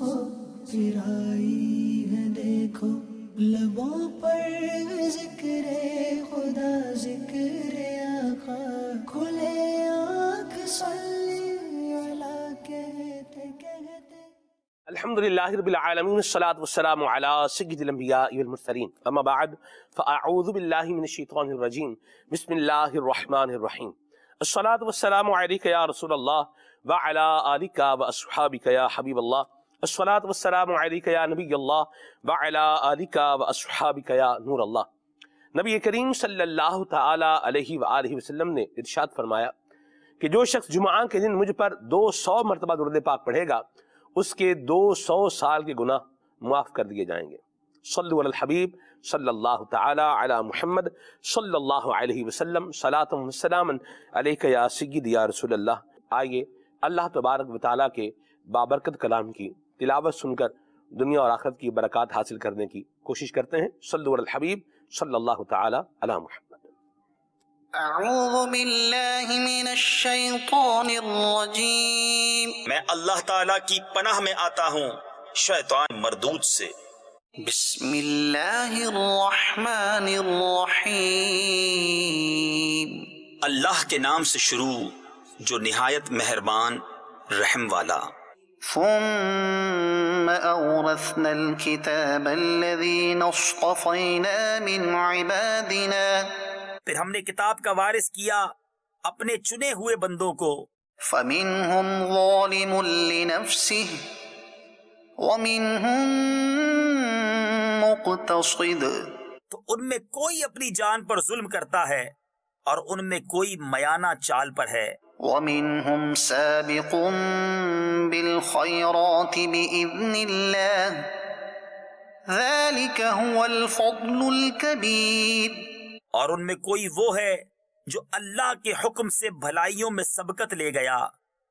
الحمد لله رب العالمين الصلاة والسلام على سيد الأنبياء والمرسلين أما بعد فأعوذ بالله من الشيطان الرجيم بسم الله الرحمن الرحيم الصلاة والسلام عليك يا رسول الله وعلى آلك وأصحابك يا حبيب الله असलात या नबी अल्लाह व असहाबिका नूर अल्लाह नबी करीम सल्लल्लाहु अलैहि वसल्लम ने इरशाद फरमाया कि जो शख्स जुमा के दिन मुझ पर दो सौ मरतबा पाक पढ़ेगा उसके दो सौ साल के गुनाह माफ़ कर दिए जाएंगे सल्लबीब सल्लल्लाहु ताला अला मुहम्मद सल्लल्लाहु अलैहि वसल्लम सलामन अलैका या या आइए अल्लाह तबारक व के बाबरकत कलाम की तिलावत सुनकर दुनिया और आखिरत की बरक़ात हासिल करने की कोशिश करते हैं सल्लुल हबीब सल्लल्लाहु ताला अला मुहम्मद أعوذ بالله من الشيطان الرجيم मैं अल्लाह ताला की पनाह में आता हूँ शैतान मरदूद से بسم الله الرحمن الرحيم अल्लाह के नाम से शुरू जो निहायत मेहरबान रहम वाला ثم أورثنا الكتاب الذين اصطفينا من عبادنا फिर हमने किताब का वारिस किया अपने चुने हुए बंदों को فمنهم ظالم لنفسه ومنهم مقتصد तो उनमें कोई अपनी जान पर जुल्म करता है और उनमें कोई मयाना चाल पर है ومنهم سابق بالخيرات باذن الله ذلك هو الفضل الكبير और उनमें कोई वो है जो अल्लाह के हुक्म से भलाइयों में सबकत ले गया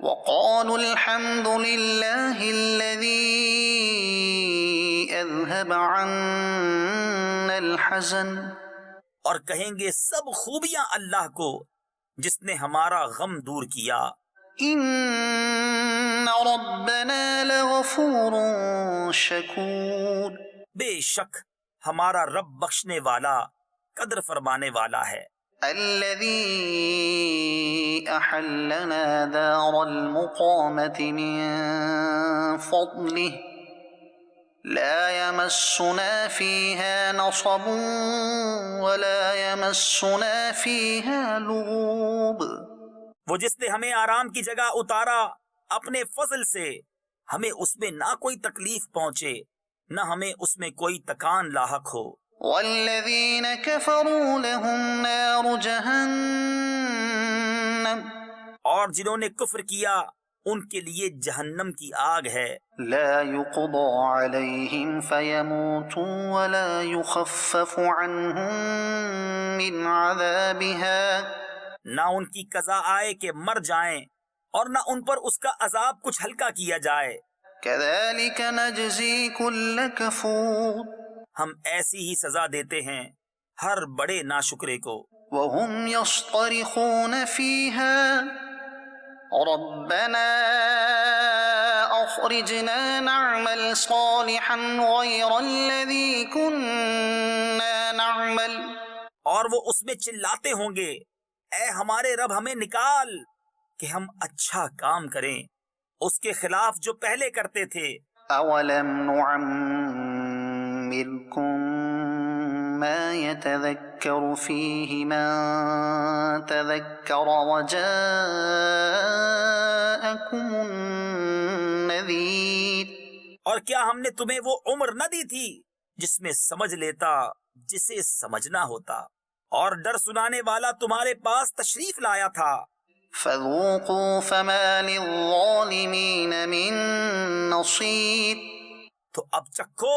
وقالوا الحمد لله الذي أذهب عنا الحزن और कहेंगे सब खूबियां अल्लाह को जिसने हमारा गम दूर किया इन बेशक हमारा रब बख्शने वाला कदर फरमाने वाला है الذي أحلنا دار المقامة من فضله لا يمسنا فيها نصب ولا يمسنا فيها لغوب वो जिसने हमें आराम की जगह उतारा अपने फजल से हमें उसमें ना कोई तकलीफ पहुंचे ना हमें उसमें कोई तकान लाक हो والذين كفروا لهم نار جهنم اور جنہوں نے کفر کیا ان کے لیے جہنم کی آگ ہے لا يقضى عليهم فيموتوا ولا يخفف عنهم من عذابها نہ ان کی उनकी آئے کہ مر جائیں اور نہ ان پر اس کا عذاب کچھ ہلکا کیا جائے كذلك نجزي كل كفور हम ऐसी ही सजा देते हैं हर बड़े ना नाशुक्रे को और वो उसमें चिल्लाते होंगे ऐ हमारे रब हमें निकाल कि हम अच्छा काम करें उसके खिलाफ जो पहले करते थे ويعمركم ما يتذكر فيه من تذكر وجاءكم النذير और क्या हमने तुम्हें वो उम्र न दी थी जिसमें समझ लेता जिसे समझना होता और डर सुनाने वाला तुम्हारे पास तशरीफ लाया था فذوقوا فما للظالمين من نصير तो अब चखो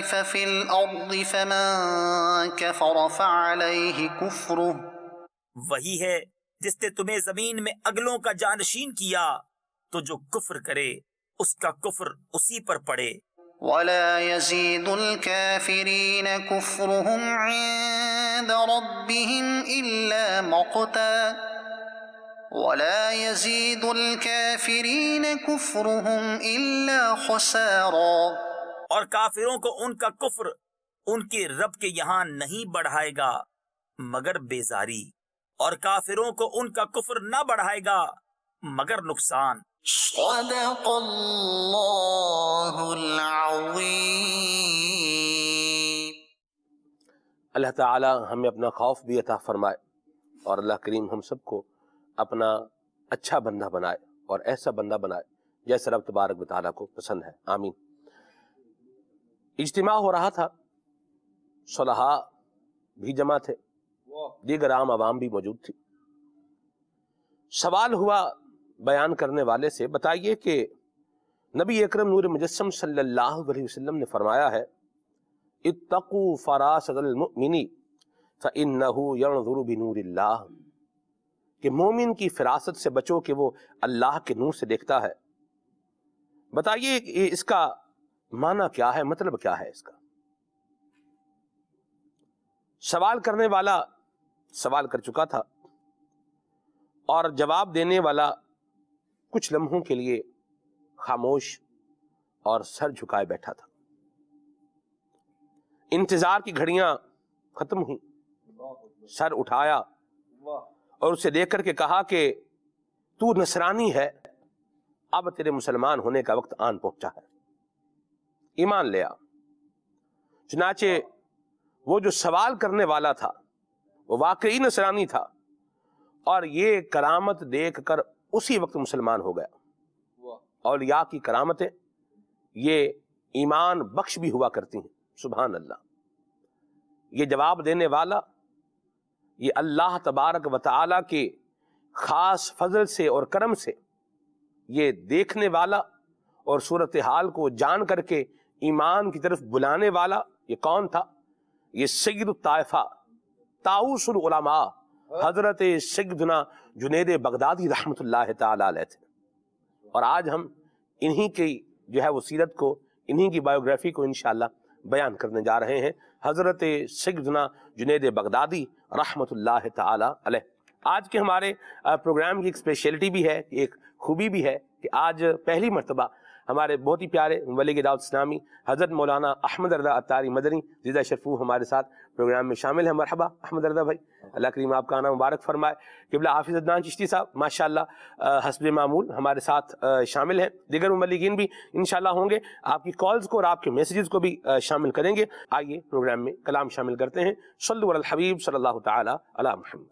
كيف في الأرض فمن كفر فعليه كفره وہی ہے جس نے تمہیں زمین میں اگلوں کا جانشین کیا تو جو کفر کرے اس کا کفر اسی پر پڑے ولا يزيد الكافرين كفرهم عند ربهم إلا مقتا ولا يزيد الكافرين كفرهم إلا خساراً और काफिरों को उनका कुफर उनके रब के यहाँ नहीं बढ़ाएगा मगर बेजारी और काफिरों को उनका कुफर न बढ़ाएगा मगर नुकसान अल्लाह ताला हमें अपना खौफ भी अता फरमाए और अल्लाह करीम हम सबको अपना अच्छा बंदा बनाए और ऐसा बंदा बनाए जैसा रब तबारक बताला को पसंद है आमीन इज्तिमा हो रहा था सलाहा भी जमा थे दीगर आम आवाम भी मौजूद थी सवाल हुआ बयान करने वाले से बताइए कि नबी अकरम नूर मुजस्म सल्लल्लाहु अलैहि वसल्लम ने फरमाया है इतकू फरासतमिनी फ़नूर कि मोमिन की फिरासत से बचो कि वो अल्लाह के नूर से देखता है बताइए इसका माना क्या है मतलब क्या है इसका सवाल करने वाला सवाल कर चुका था और जवाब देने वाला कुछ लम्हों के लिए खामोश और सर झुकाए बैठा था इंतजार की घड़ियां खत्म हुई सर उठाया और उसे देख करके कहा कि तू नसरानी है अब तेरे मुसलमान होने का वक्त आन पहुंचा है ईमान ले आ चुनाचे वो जो सवाल करने वाला था वो वाकई नसरानी था और ये करामत देख कर उसी वक्त मुसलमान हो गया और या की करामतें ये ईमान बख्श भी हुआ करती हैं सुबहान अल्लाह ये जवाब देने वाला ये अल्लाह तबारक व ताली के ख़ास फजल से और करम से ये देखने वाला और सूरत हाल को जान करके ईमान की तरफ बुलाने वाला ये कौन था ये सैद ताइफा ताउसलमा हजरत सैदना जुनेद बगदादी रहमत थे और आज हम इन्हीं की जो है वो सीरत को इन्हीं की बायोग्राफी को इन बयान करने जा रहे हैं हज़रत सैदना जुनेद बगदादी रहमत ला आज के हमारे प्रोग्राम की एक स्पेशलिटी भी है एक खूबी भी है कि आज पहली मरतबा हमारे बहुत ही प्यारे वली दाऊद इस्लामी हज़रत मौलाना अहमद रदा अतारी मदनी जिदा शरफू हमारे साथ प्रोग्राम में शामिल है मरहबा अहमद रदा भाई अल्लाह करीम आपका आना मुबारक फरमाए किबला हाफिज़ अदनान चिश्ती साहब माशा हसब मामूल हमारे साथ शामिल हैं दिगर ममलिकीन भी इन होंगे आपकी कॉल्स को और आपके मैसेज को भी शामिल करेंगे आइए प्रोग्राम में कलाम शामिल करते हैं सल्लु हबीब सल्ला तहमद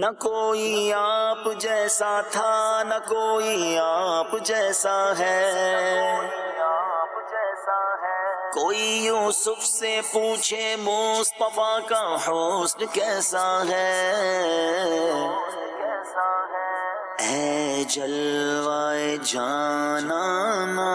न कोई आप जैसा था न कोई आप जैसा है कोई यूसुफ से पूछे मुस्तफा का हौसला कैसा है जलवाए जाना ना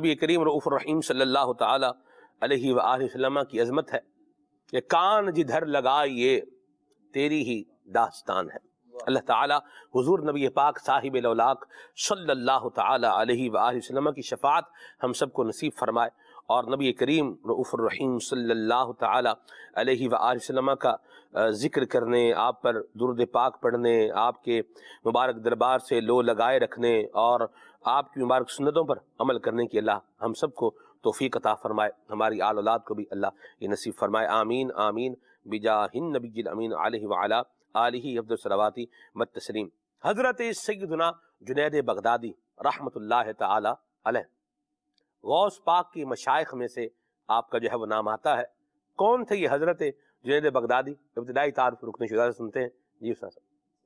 नबी करीम रहीम रऊफ़रहीम सल्ला वसल्लम की अजमत है ये कान जिधर लगा ये तेरी ही दास्तान है अल्लाह ताला हुजूर नबी पाक साहिब लौलाक सल्लल्लाहु ताला अलैहि वसल्लम की शफात हम सबको नसीब फरमाए और नबी करीम रहीम सल्लल्लाहु ताला अलैहि वसल्लम का ज़िक्र करने आप पर दुरुद पाक पढ़ने आपके मुबारक दरबार से लो लगाए रखने और आपकी मुबारक सुन्नतों पर अमल करने की अल्लाह हम सबको तोफ़ी अता फ़रमाए हमारी आल औलाद को भी अल्लाह ये नसीब फ़रमाए आमीन आमीन बिजा बिजाहिन नबी अमीन आल वाला आल ही अब्दुलसलवाती मत तसलीम हज़रत सैदना जुनेद बगदादी रहमत तल पाक की मशाइ में से आपका जो है वह नाम आता है कौन थे ये हज़रत जुनेद बगदादी इब्तदाई तारफ रुकने शुदा सुनते हैं जी सर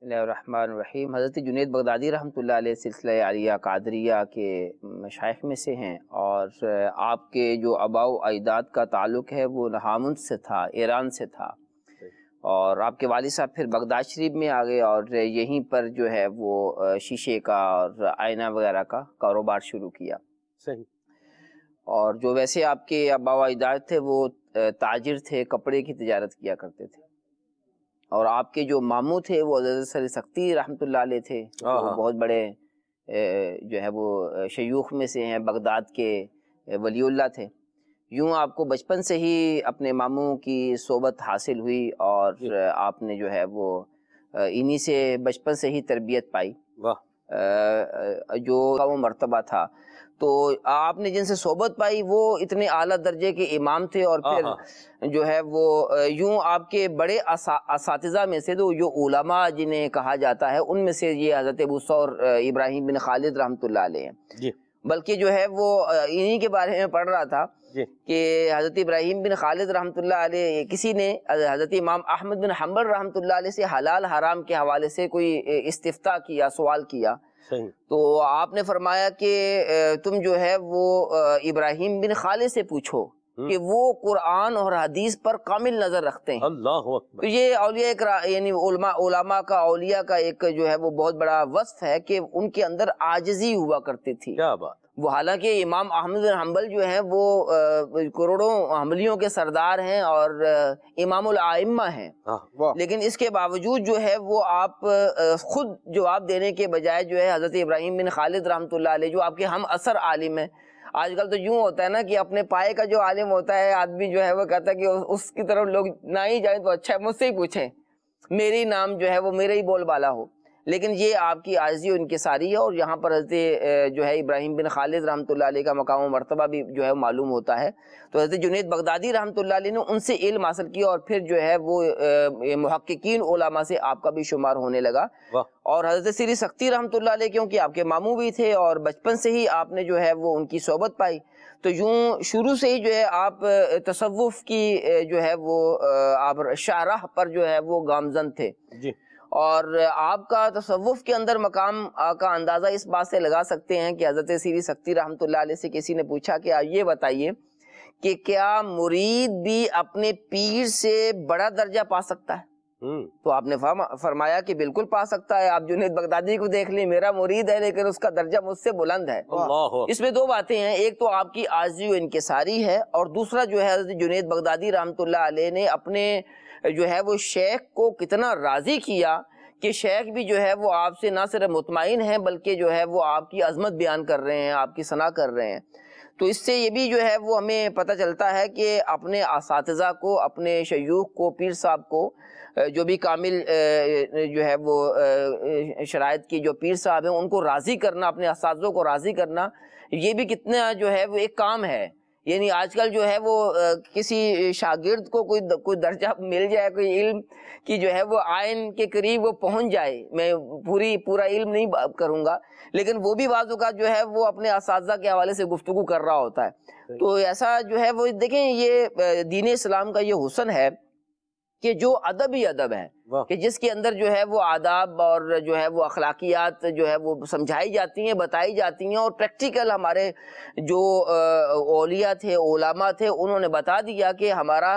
रहीम हज़रत जुनेद बगदादी रहमतुल्लाह अलैह सिलसिला आलिया कादरिया के मशाइ में से हैं और आपके जो अबाव अजदाद का ताल्लुक है वो नहामुंद से था ईरान से था और आपके वाल साहब फिर बगदाद शरीफ में आ गए और यहीं पर जो है वो शीशे का और आयना वगैरह का कारोबार शुरू किया सही और जो वैसे आपके अबाव अजदाद थे वो ताजिर थे कपड़े की तजारत किया करते थे और आपके जो मामू थे वो सर सख्ती रहमत थे हाँ, हाँ। बहुत बड़े जो है वो शयूख में से हैं बगदाद के वलीउल्ला थे यूँ आपको बचपन से ही अपने मामू की सोबत हासिल हुई और आपने जो है वो इन्हीं से बचपन से ही तरबियत पाई वाह जो का वो मरतबा था तो आपने जिनसे सोबत पाई वो इतने आला दर्जे के इमाम थे और हाँ, फिर हाँ। जो है वो यूं आपके बड़े असा, इस में से तो जो उलमा जिन्हें कहा जाता है उनमें से ये हज़रत अबू सौर इब्राहिम बिन खालिद रहमत अलैह बल्कि जो है वो इन्हीं के बारे में पढ़ रहा था कि हज़रत इब्राहिम बिन खालिद रहमत अलैह किसी ने हज़रत इमाम अहमद बिन हम्बल रहमत अलैह से हलाल हराम के हवाले से कोई इस्तिफ़ा किया सवाल किया तो आपने फरमाया कि तुम जो है वो इब्राहिम बिन खाले से पूछो हम्म। कि वो कुरान और हदीस पर कामिल नजर रखते हैं तो ये अलिया यानी उलमा, का अलिया का एक जो है वो बहुत बड़ा वस्फ है कि उनके अंदर आजजी हुआ करती थी क्या बात वो हालांकि इमाम अहमद बिन हम्बल जो हैं वो करोड़ों हमलियों के सरदार हैं और आइम्मा हैं हाँ, लेकिन इसके बावजूद जो है वो आप ख़ुद जवाब देने के बजाय जो है हज़रत इब्राहिम बिन खालिद रहमतुल्लाह जो आपके हम असर आलिम हैं आजकल तो यूँ होता है ना कि अपने पाए का जो आलिम होता है आदमी जो है वो कहता है कि उसकी तरफ लोग ना ही जाए तो अच्छा है मुझसे ही पूछें मेरी नाम जो है वो मेरे ही बोलबाला हो लेकिन ये आपकी आजी उनके सारी है और यहाँ पर हजरत जो है इब्राहिम बिन खालिद रहमत का मकाम मरतबा भी जो है मालूम होता है तो हजरत जुनेद बगदादी रहमत ने उनसे इल्म हासिल किया और फिर जो है वो महक्कीन ओलामा से आपका भी शुमार होने लगा और हजरत श्री सख्ती रहमत क्योंकि आपके मामू भी थे और बचपन से ही आपने जो है वो उनकी सोबत पाई तो यूँ शुरू से ही जो है आप तसवुफ़ की जो है वो आप शाहराह पर जो है वो गामजन थे जी और आपका तसवुफ़ के अंदर मकाम का अंदाज़ा इस बात से लगा सकते हैं कि हज़रत सीरी सख्ती रहमत से किसी ने पूछा कि आप ये बताइए कि क्या मुरीद भी अपने पीर से बड़ा दर्जा पा सकता है हम्म। तो आपने फरमाया कि बिल्कुल पा सकता है आप जुनेद बगदादी को देख लें मेरा मुरीद है लेकिन उसका दर्जा मुझसे बुलंद है इसमें दो बातें हैं एक तो आपकी इनके इनकसारी है और दूसरा जो है जुनेद बगदादी रहमत ने अपने जो है वो शेख को कितना राज़ी किया कि शेख भी जो है वो आपसे ना सिर्फ मुतमिन है बल्कि जो है वो आपकी अजमत बयान कर रहे हैं आपकी सना कर रहे हैं तो इससे ये भी जो है वो हमें पता चलता है कि अपने इस को अपने शयूख को पीर साहब को जो भी कामिल जो है वो शराइ की जो पीर साहब हैं उनको राज़ी करना अपने इस को राज़ी करना ये भी कितना जो है वो एक काम है यानी आजकल जो है वो किसी शागिर्द को कोई कोई दर्जा मिल जाए कोई इल्म की जो है वो आयन के करीब वो पहुंच जाए मैं पूरी पूरा इल्म नहीं करूँगा लेकिन वो भी बाजू का जो है वो अपने इस के हवाले से गुफ्तु कर रहा होता है तो ऐसा जो है वो देखें ये दीन इस्लाम का ये हुसन है कि जो अदब ही अदब है कि जिसके अंदर जो है वो आदाब और जो है वो अखलाकियात जो है वो समझाई जाती हैं बताई जाती हैं और प्रैक्टिकल हमारे जो ओलिया थे ओलामा थे उन्होंने बता दिया कि हमारा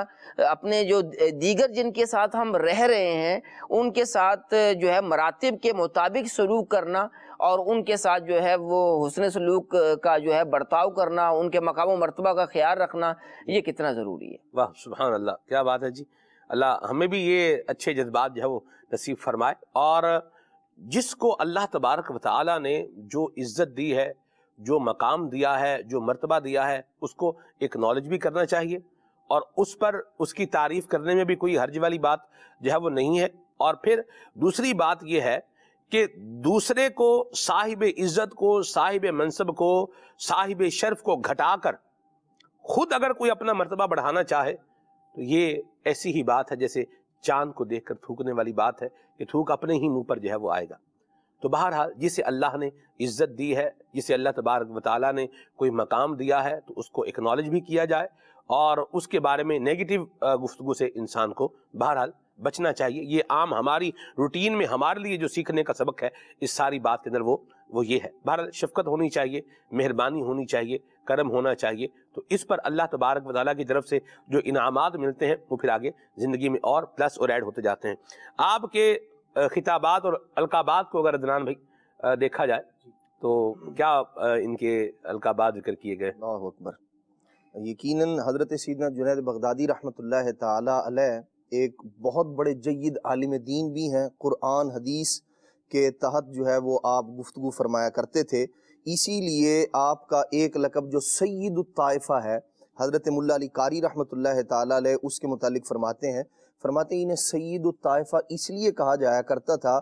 अपने जो दीगर जिनके साथ हम रह रहे हैं उनके साथ जो है मरातब के मुताबिक सलूक करना और उनके साथ जो है वो हसन सलूक का जो है बर्ताव करना उनके मकाम मरतबा का ख्याल रखना ये कितना ज़रूरी है वाह सुबह अल्लाह क्या बात है जी अल्लाह हमें भी ये अच्छे जज्बात जो है वो नसीब फरमाए और जिसको अल्लाह तबारक वाली ने जो इज़्ज़त दी है जो मकाम दिया है जो मरतबा दिया है उसको एक्नॉलेज भी करना चाहिए और उस पर उसकी तारीफ़ करने में भी कोई हर्ज वाली बात जो है वो नहीं है और फिर दूसरी बात यह है कि दूसरे को साहिब इज़्ज़त को साहिब मनसब को साहिब शर्फ को घटाकर खुद अगर कोई अपना मरतबा बढ़ाना चाहे तो ये ऐसी ही बात है जैसे चांद को देखकर थूकने वाली बात है कि थूक अपने ही मुंह पर जो है वो आएगा तो बहरहाल जिसे अल्लाह ने इज्जत दी है जिसे अल्लाह तबारक वाली ने कोई मकाम दिया है तो उसको एक्नॉलेज भी किया जाए और उसके बारे में नेगेटिव गुफ्तु से इंसान को बहरहाल बचना चाहिए ये आम हमारी रूटीन में हमारे लिए जो सीखने का सबक है इस सारी बात के अंदर वो वो ये है भारत शफकत होनी चाहिए मेहरबानी होनी चाहिए करम होना चाहिए तो इस पर अल्लाह तबारक वाली की तरफ से जो इनामात मिलते हैं वो फिर आगे ज़िंदगी में और प्लस और ऐड होते जाते हैं आपके खिताबात और अलकाबात को अगर अदनान भाई देखा जाए तो क्या इनके अलकाबात जिक्र किए गए अकबर हज़रत सीदना जुनेद बगदादी रहमत एक बहुत बड़े जयद आलिम दीन भी हैं क़ुरान हदीस के तहत जो है वो आप गुफ्तु फरमाया करते थे इसीलिए आपका एक लकब जो सैद ताइफ़ा है हज़रत मुलाली कारी रहमत उसके मतलब फ़रमाते हैं फरमाते इन्हें सैद इसलिए कहा जाया करता था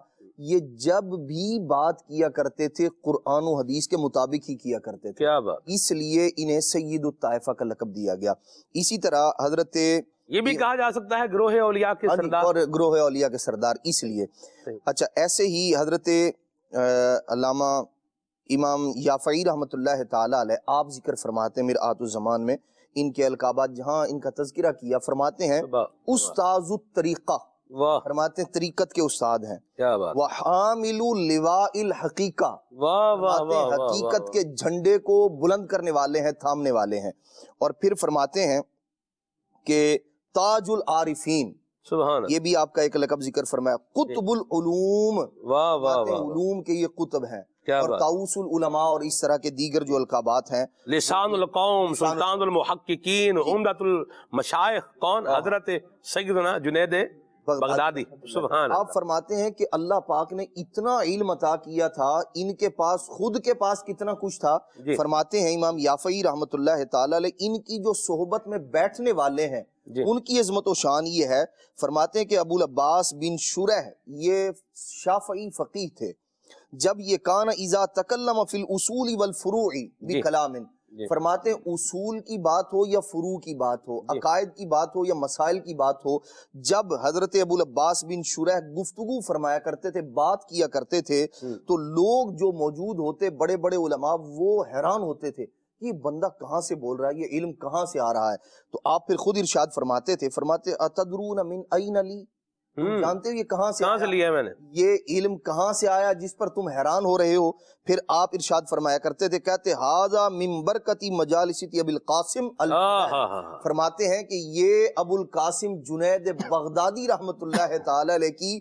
ये जब भी बात किया करते थे कुरान हदीस के मुताबिक ही किया करते थे क्या बात इसलिए इन्हें सैद का लकब दिया गया इसी तरह हज़रत ये भी कहा जा सकता है ग्रोह औलिया के हाँ सरदार और ग्रोह औलिया के सरदार इसलिए अच्छा ऐसे ही हजरत अलामा इमाम याफ़ी रहमत ताल आप जिक्र फरमाते हैं जमान में इनके अलकाबा जहाँ इनका तस्करा किया फरमाते हैं उस्ताज तरीक़ा फरमाते हैं तरीकत के उस्ताद हैं हकीका वाह हकीकत के झंडे को बुलंद करने वाले हैं थामने वाले हैं और फिर फरमाते हैं कि ताजुल आरिफीन ये भी आपका एक लकब जिक्र फरमाया कुतबुल उलूम वाह वाह वा। के ये कुतब हैं और ताउसुल उलमा और इस तरह के दीगर जो अलकाबात हैं लिसानुल कौम सुल्तानुल मुहक्किकीन उम्दतुल मशाइख कौन हाँ। हजरत सैयदना जुनैद बगदादी सुभान आप फरमाते हैं कि अल्लाह पाक ने इतना इल्म अता किया था इनके पास खुद के पास कितना कुछ था फरमाते हैं इमाम याफई रहमतुल्लाह ताला इनकी जो सोहबत में बैठने वाले हैं उनकी अजमत शान ये है फरमाते हैं कि अबुल अब्बास बिन शुरह ये शाफी फ़कीह थे जब ये कान इज़ा तकल्लम फिल उसूल वल फ़ुरूई बि कलामिन फरमाते हैं उसूल की बात हो या फ्रू की बात हो अकायद की बात हो या मसाइल की बात हो जब हजरत अबुल अब्बास बिन शुरह गुफ्तगु फरमाया करते थे बात किया करते थे तो लोग जो मौजूद होते बड़े बड़े उलमा वो हैरान होते थे कि बंदा कहाँ से बोल रहा है ये इल्म कहाँ से आ रहा है तो आप फिर खुद इरशाद फरमाते थे फरमाते अतदरून मिन अन अली हम्म। जानते हो ये कहाँ से कहाँ से लिया है मैंने ये इल्म कहाँ से आया जिस पर तुम हैरान हो रहे हो फिर आप इरशाद फरमाया करते थे कहते हाजा मिम्बरकती मजालसित अबुल कासिम अल फरमाते हैं कि ये अबुल कासिम जुनैद बगदादी रहमतुल्लाह ताला की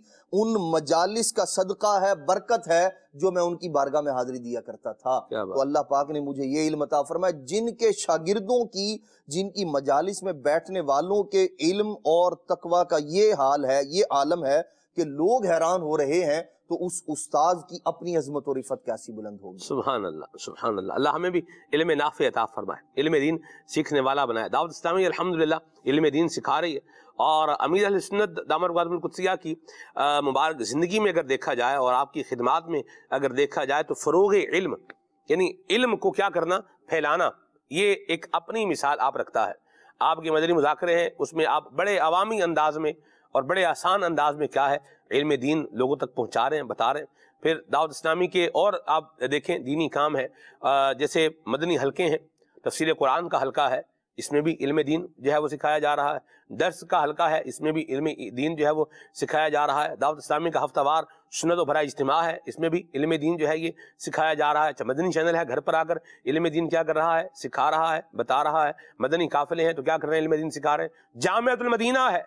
उन मजालिस का सदका है बरकत है जो मैं उनकी बारगाह में हाजिरी दिया करता था तो अल्लाह पाक ने मुझे ये इल्म अता फरमाया जिनके शागिर्दों की जिनकी मजालिस में बैठने वालों के इल्म और तकवा का ये हाल है ये आलम है कि लोग हैरान हो रहे हैं तो उस उस्ताद की अपनी अजमत और रिफत कैसी बुलंद होगी सुबहान अल्लाह सुबहान अल्लाह अल्लाह हमें भी इल्म नाफ़ अता फरमाए इल्म दीन सीखने वाला बनाए दाऊद इस्लामी अलहमदिल्ला इल्म दीन सिखा रही है और अमीर सन्नत दामर कुदसिया की मुबारक ज़िंदगी में अगर देखा जाए और आपकी खिदमत में अगर देखा जाए तो फ़रोग इल्म यानी इल्म को क्या करना फैलाना ये एक अपनी मिसाल आप रखता है आपके मदनी मुजाकरे हैं उसमें आप बड़े अवामी अंदाज में और बड़े आसान अंदाज में क्या है इल्म दीन लोगों तक पहुँचा रहे हैं बता रहे हैं फिर दाऊद इस्लामी के और आप देखें दीनी काम है जैसे मदनी हल्के हैं तफसीर कुरान का हलका है इसमें भी इल्म दीन जो है वो सिखाया जा रहा है दर्स का हल्का है इसमें भी इल्म दीन जो है वो सिखाया जा रहा है दावत इस्लामी का हफ्तावार सुनत भरा इज्तम है इसमें भी इल्म दीन जो है ये सिखाया जा रहा है अच्छा मदनी चैनल है घर पर आकर इल्म दीन क्या कर रहा है सिखा रहा है बता रहा है मदनी काफिले हैं तो क्या कर रहे हैं इल्म दीन सिखा रहे हैं जामतुलमदीना है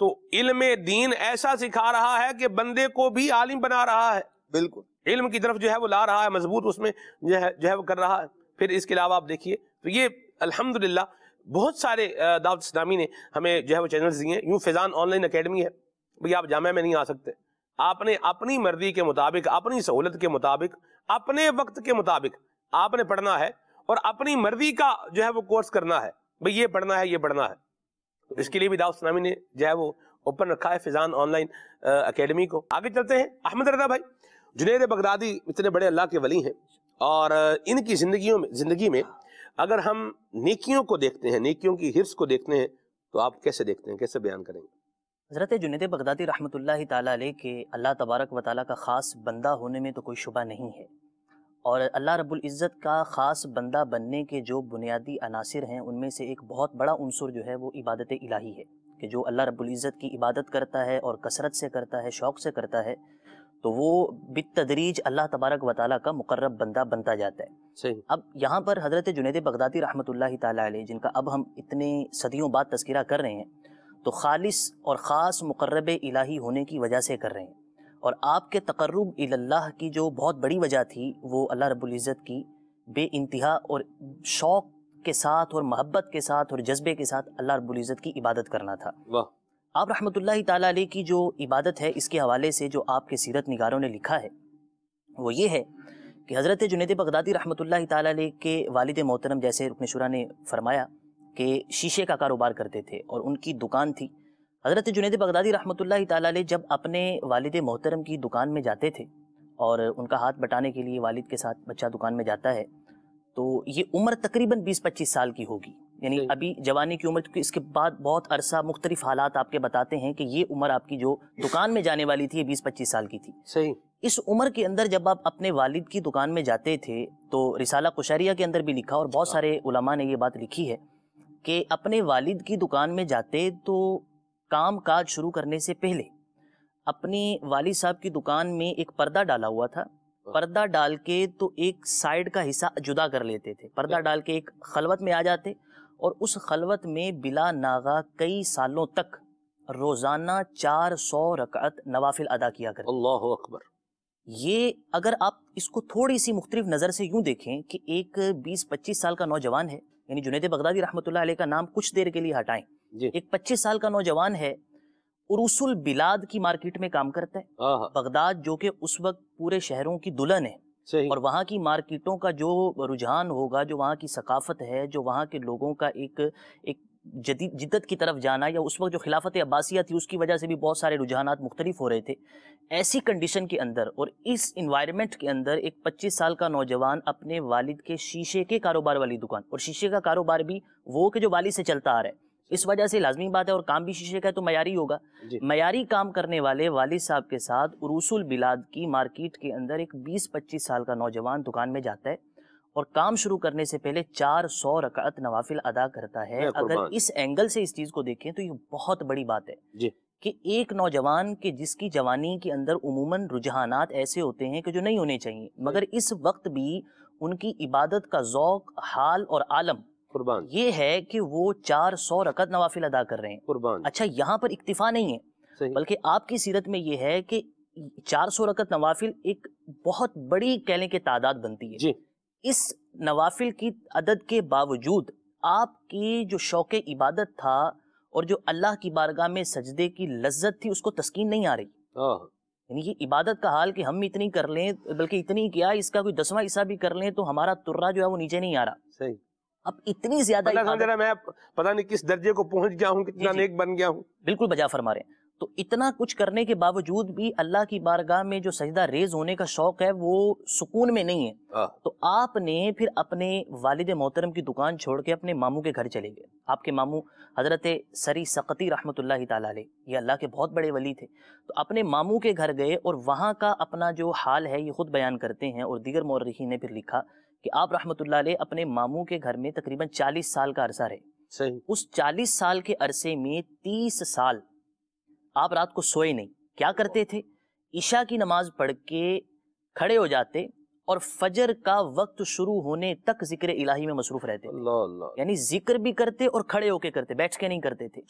तो इल्म दीन ऐसा सिखा रहा है कि बंदे को भी आलिम बना रहा है बिल्कुल इल्म की तरफ जो है वो ला रहा है मजबूत उसमें जो है जो है वो कर रहा है फिर इसके अलावा आप देखिए तो ये अल्हम्दुलिल्लाह बहुत सारे दावत इस्लामी ने हमें जो है वो चैनल दिए हैं यूँ फैज़ान ऑनलाइन अकेडमी है भैया आप जामे में नहीं आ सकते आपने अपनी मर्जी के मुताबिक अपनी सहूलत के मुताबिक अपने वक्त के मुताबिक आपने पढ़ना है और अपनी मर्जी का जो है वो कोर्स करना है भाई ये पढ़ना है ये पढ़ना है इसके लिए भी दाऊद इस्लामी ने जो है वो ओपन रखा है फिजान ऑनलाइन अकेडमी को आगे चलते हैं अहमद रजा भाई जुनेद बगदादी इतने बड़े अल्लाह के वली हैं और इनकी जिंदगी में जिंदगी में अगर हम नेकियों को देखते हैं नेकियों की हिफ्स को देखते हैं तो आप कैसे देखते हैं कैसे बयान करेंगे हज़रत जुनेद बगदादी रहमत ला के अल्लाह तबारक व ताली का ख़ास बंदा होने में तो कोई शुबा नहीं है और अल्लाह रबुल्ज़त का ख़ास बंदा बनने के जो बुनियादी अनासर हैं उनमें से एक बहुत बड़ा अनसर जो है वो इबादत इलाही है कि जो अल्लाह रब्ज़त की इबादत करता है और कसरत से करता है शौक़ से करता है तो वो बित तदरीज अल्लाह तबारक वाली का मुकर्रब बंदा बनता जाता है सही अब यहाँ पर हज़रत जुनेद बगदादी रहमत ला जिनका अब हम इतने सदियों बाद तस्करा कर रहे हैं तो खालिस और ख़ास मुकर्रब इलाही होने की वजह से कर रहे हैं और आपके तकर्रब इल्लाह की जो बहुत बड़ी वजह थी वो अल्लाह रबुल्ज़त की बे इंतहा और शौक़ के साथ और मोहब्बत के साथ और जज्बे के साथ अल्लाह रबुल्ज़त की इबादत करना था वाह आप रहमतुल्लाह ताली की जो इबादत है इसके हवाले से जो आपके सीरत निगारों ने लिखा है वो ये है कि हज़रत जुनेद बगदादी रहमतुल्लाह ताली के वालिद मोहतरम जैसे रुकन शुरा ने फरमाया कि शीशे का कारोबार करते थे और उनकी दुकान थी हज़रत जुनेद बगदादी रहमतुल्लाह ताली जब अपने वालिद मोहतरम की दुकान में जाते थे और उनका हाथ बटाने के लिए वालिद के साथ बच्चा दुकान में जाता है तो ये उम्र तकरीबन बीस पच्चीस साल की होगी यानी अभी जवानी की उम्र क्योंकि इसके बाद बहुत अरसा मुख्तलिफ हालात आपके बताते हैं कि ये उम्र आपकी जो दुकान में जाने वाली थी बीस पच्चीस साल की थी सही इस उम्र के अंदर जब आप अपने वालिद की दुकान में जाते थे तो रिसाला कुशारिया के अंदर भी लिखा और बहुत हाँ। सारे उलमा ने ये बात लिखी है कि अपने वालिद की दुकान में जाते तो काम काज शुरू करने से पहले अपने वालिद साहब की दुकान में एक पर्दा डाला हुआ था पर्दा डाल के तो एक साइड का हिस्सा जुदा कर लेते थे पर्दा डाल के एक खलवत में आ जाते और उस खलवत में बिला नागा कई सालों तक रोज़ाना चार सौ रकत नवाफिल अदा किया कर अल्लाह अकबर ये अगर आप इसको थोड़ी सी मुख्तलिफ नज़र से यूं देखें कि एक बीस पच्चीस साल का नौजवान है यानी जुनेद बगदादी रहमत का नाम कुछ देर के लिए हटाएं एक पच्चीस साल का नौजवान है उर्सुल बिलाद की मार्केट में काम करता है बगदाद जो कि उस वक्त पूरे शहरों की दुल्हन है और वहाँ की मार्केटों का जो रुझान होगा जो वहाँ की सकाफत है जो वहाँ के लोगों का एक एक जदीद जिद्दत की तरफ जाना या उस वक्त जो खिलाफत अब्बासिया थी उसकी वजह से भी बहुत सारे रुझान मुख्तलिफ हो रहे थे ऐसी कंडीशन के अंदर और इस इन्वायरमेंट के अंदर एक पच्चीस साल का नौजवान अपने वालिद के शीशे के कारोबार वाली दुकान और शीशे का कारोबार भी वो के जो वालिद से चलता आ रहा है इस वजह से लाजमी बात है और काम भी शीशे का है तो मैारी होगा मैारी काम करने वाले वालिद साहब के साथ उरूसुल बिलाद की मार्केट के अंदर एक 20-25 साल का नौजवान दुकान में जाता है और काम शुरू करने से पहले 400 रकात नवाफिल अदा करता है अगर इस एंगल से इस चीज़ को देखें तो ये बहुत बड़ी बात है कि एक नौजवान के जिसकी जवानी के अंदर उमूमन रुझानात ऐसे होते हैं कि जो नहीं होने चाहिए मगर इस वक्त भी उनकी इबादत का जौक हाल और आलम कुर्बान ये है कि वो चार सौ रकत नवाफिल अदा कर रहे हैं कुर्बान अच्छा यहाँ पर इक्तफा नहीं है बल्कि आपकी सीरत में ये है कि चार सौ रकत नवाफिल एक बहुत बड़ी कहने की तादाद बनती है जी इस नवाफिल की अदद के बावजूद आपकी जो शौक इबादत था और जो अल्लाह की बारगाह में सजदे की लज्जत थी उसको तस्कीन नहीं आ रही हाँ। यानी ये इबादत का हाल कि हम इतनी कर लें बल्कि इतनी क्या इसका कोई दसवां हिस्सा भी कर लें तो हमारा तुर्रा जो है वो नीचे नहीं आ रहा सही अब इतनी ज्यादा पता मैं पता नहीं किस दर्जे को पहुंच गया हूँ कितना नेक बन गया हूँ बिल्कुल बजा फरमा रहे हैं तो इतना कुछ करने के बावजूद भी अल्लाह की बारगाह में जो सजदा रेज होने का शौक है वो सुकून में नहीं है हाँ। तो आपने फिर अपने वालिद मोहतरम की दुकान छोड़ के अपने मामू के घर चले गए आपके मामू हजरत सरी सकती रहमत ताली ये अल्लाह के बहुत बड़े वली थे तो अपने मामू के घर गए और वहाँ का अपना जो हाल है ये खुद बयान करते हैं और दीगर मौरखी ने फिर लिखा कि आप रहमतुल्लाह अपने मामू के घर में तकरीबन चालीस साल का अरसा रहे सही उस चालीस साल के अरसे में तीस साल आप रात को सोए नहीं क्या करते थे ईशा की नमाज पढ़ के खड़े हो जाते और फजर का वक्त शुरू होने तक जिक्र इलाही में मसरूफ रहते यानी जिक्र भी करते और खड़े होके करते बैठ के नहीं करते थे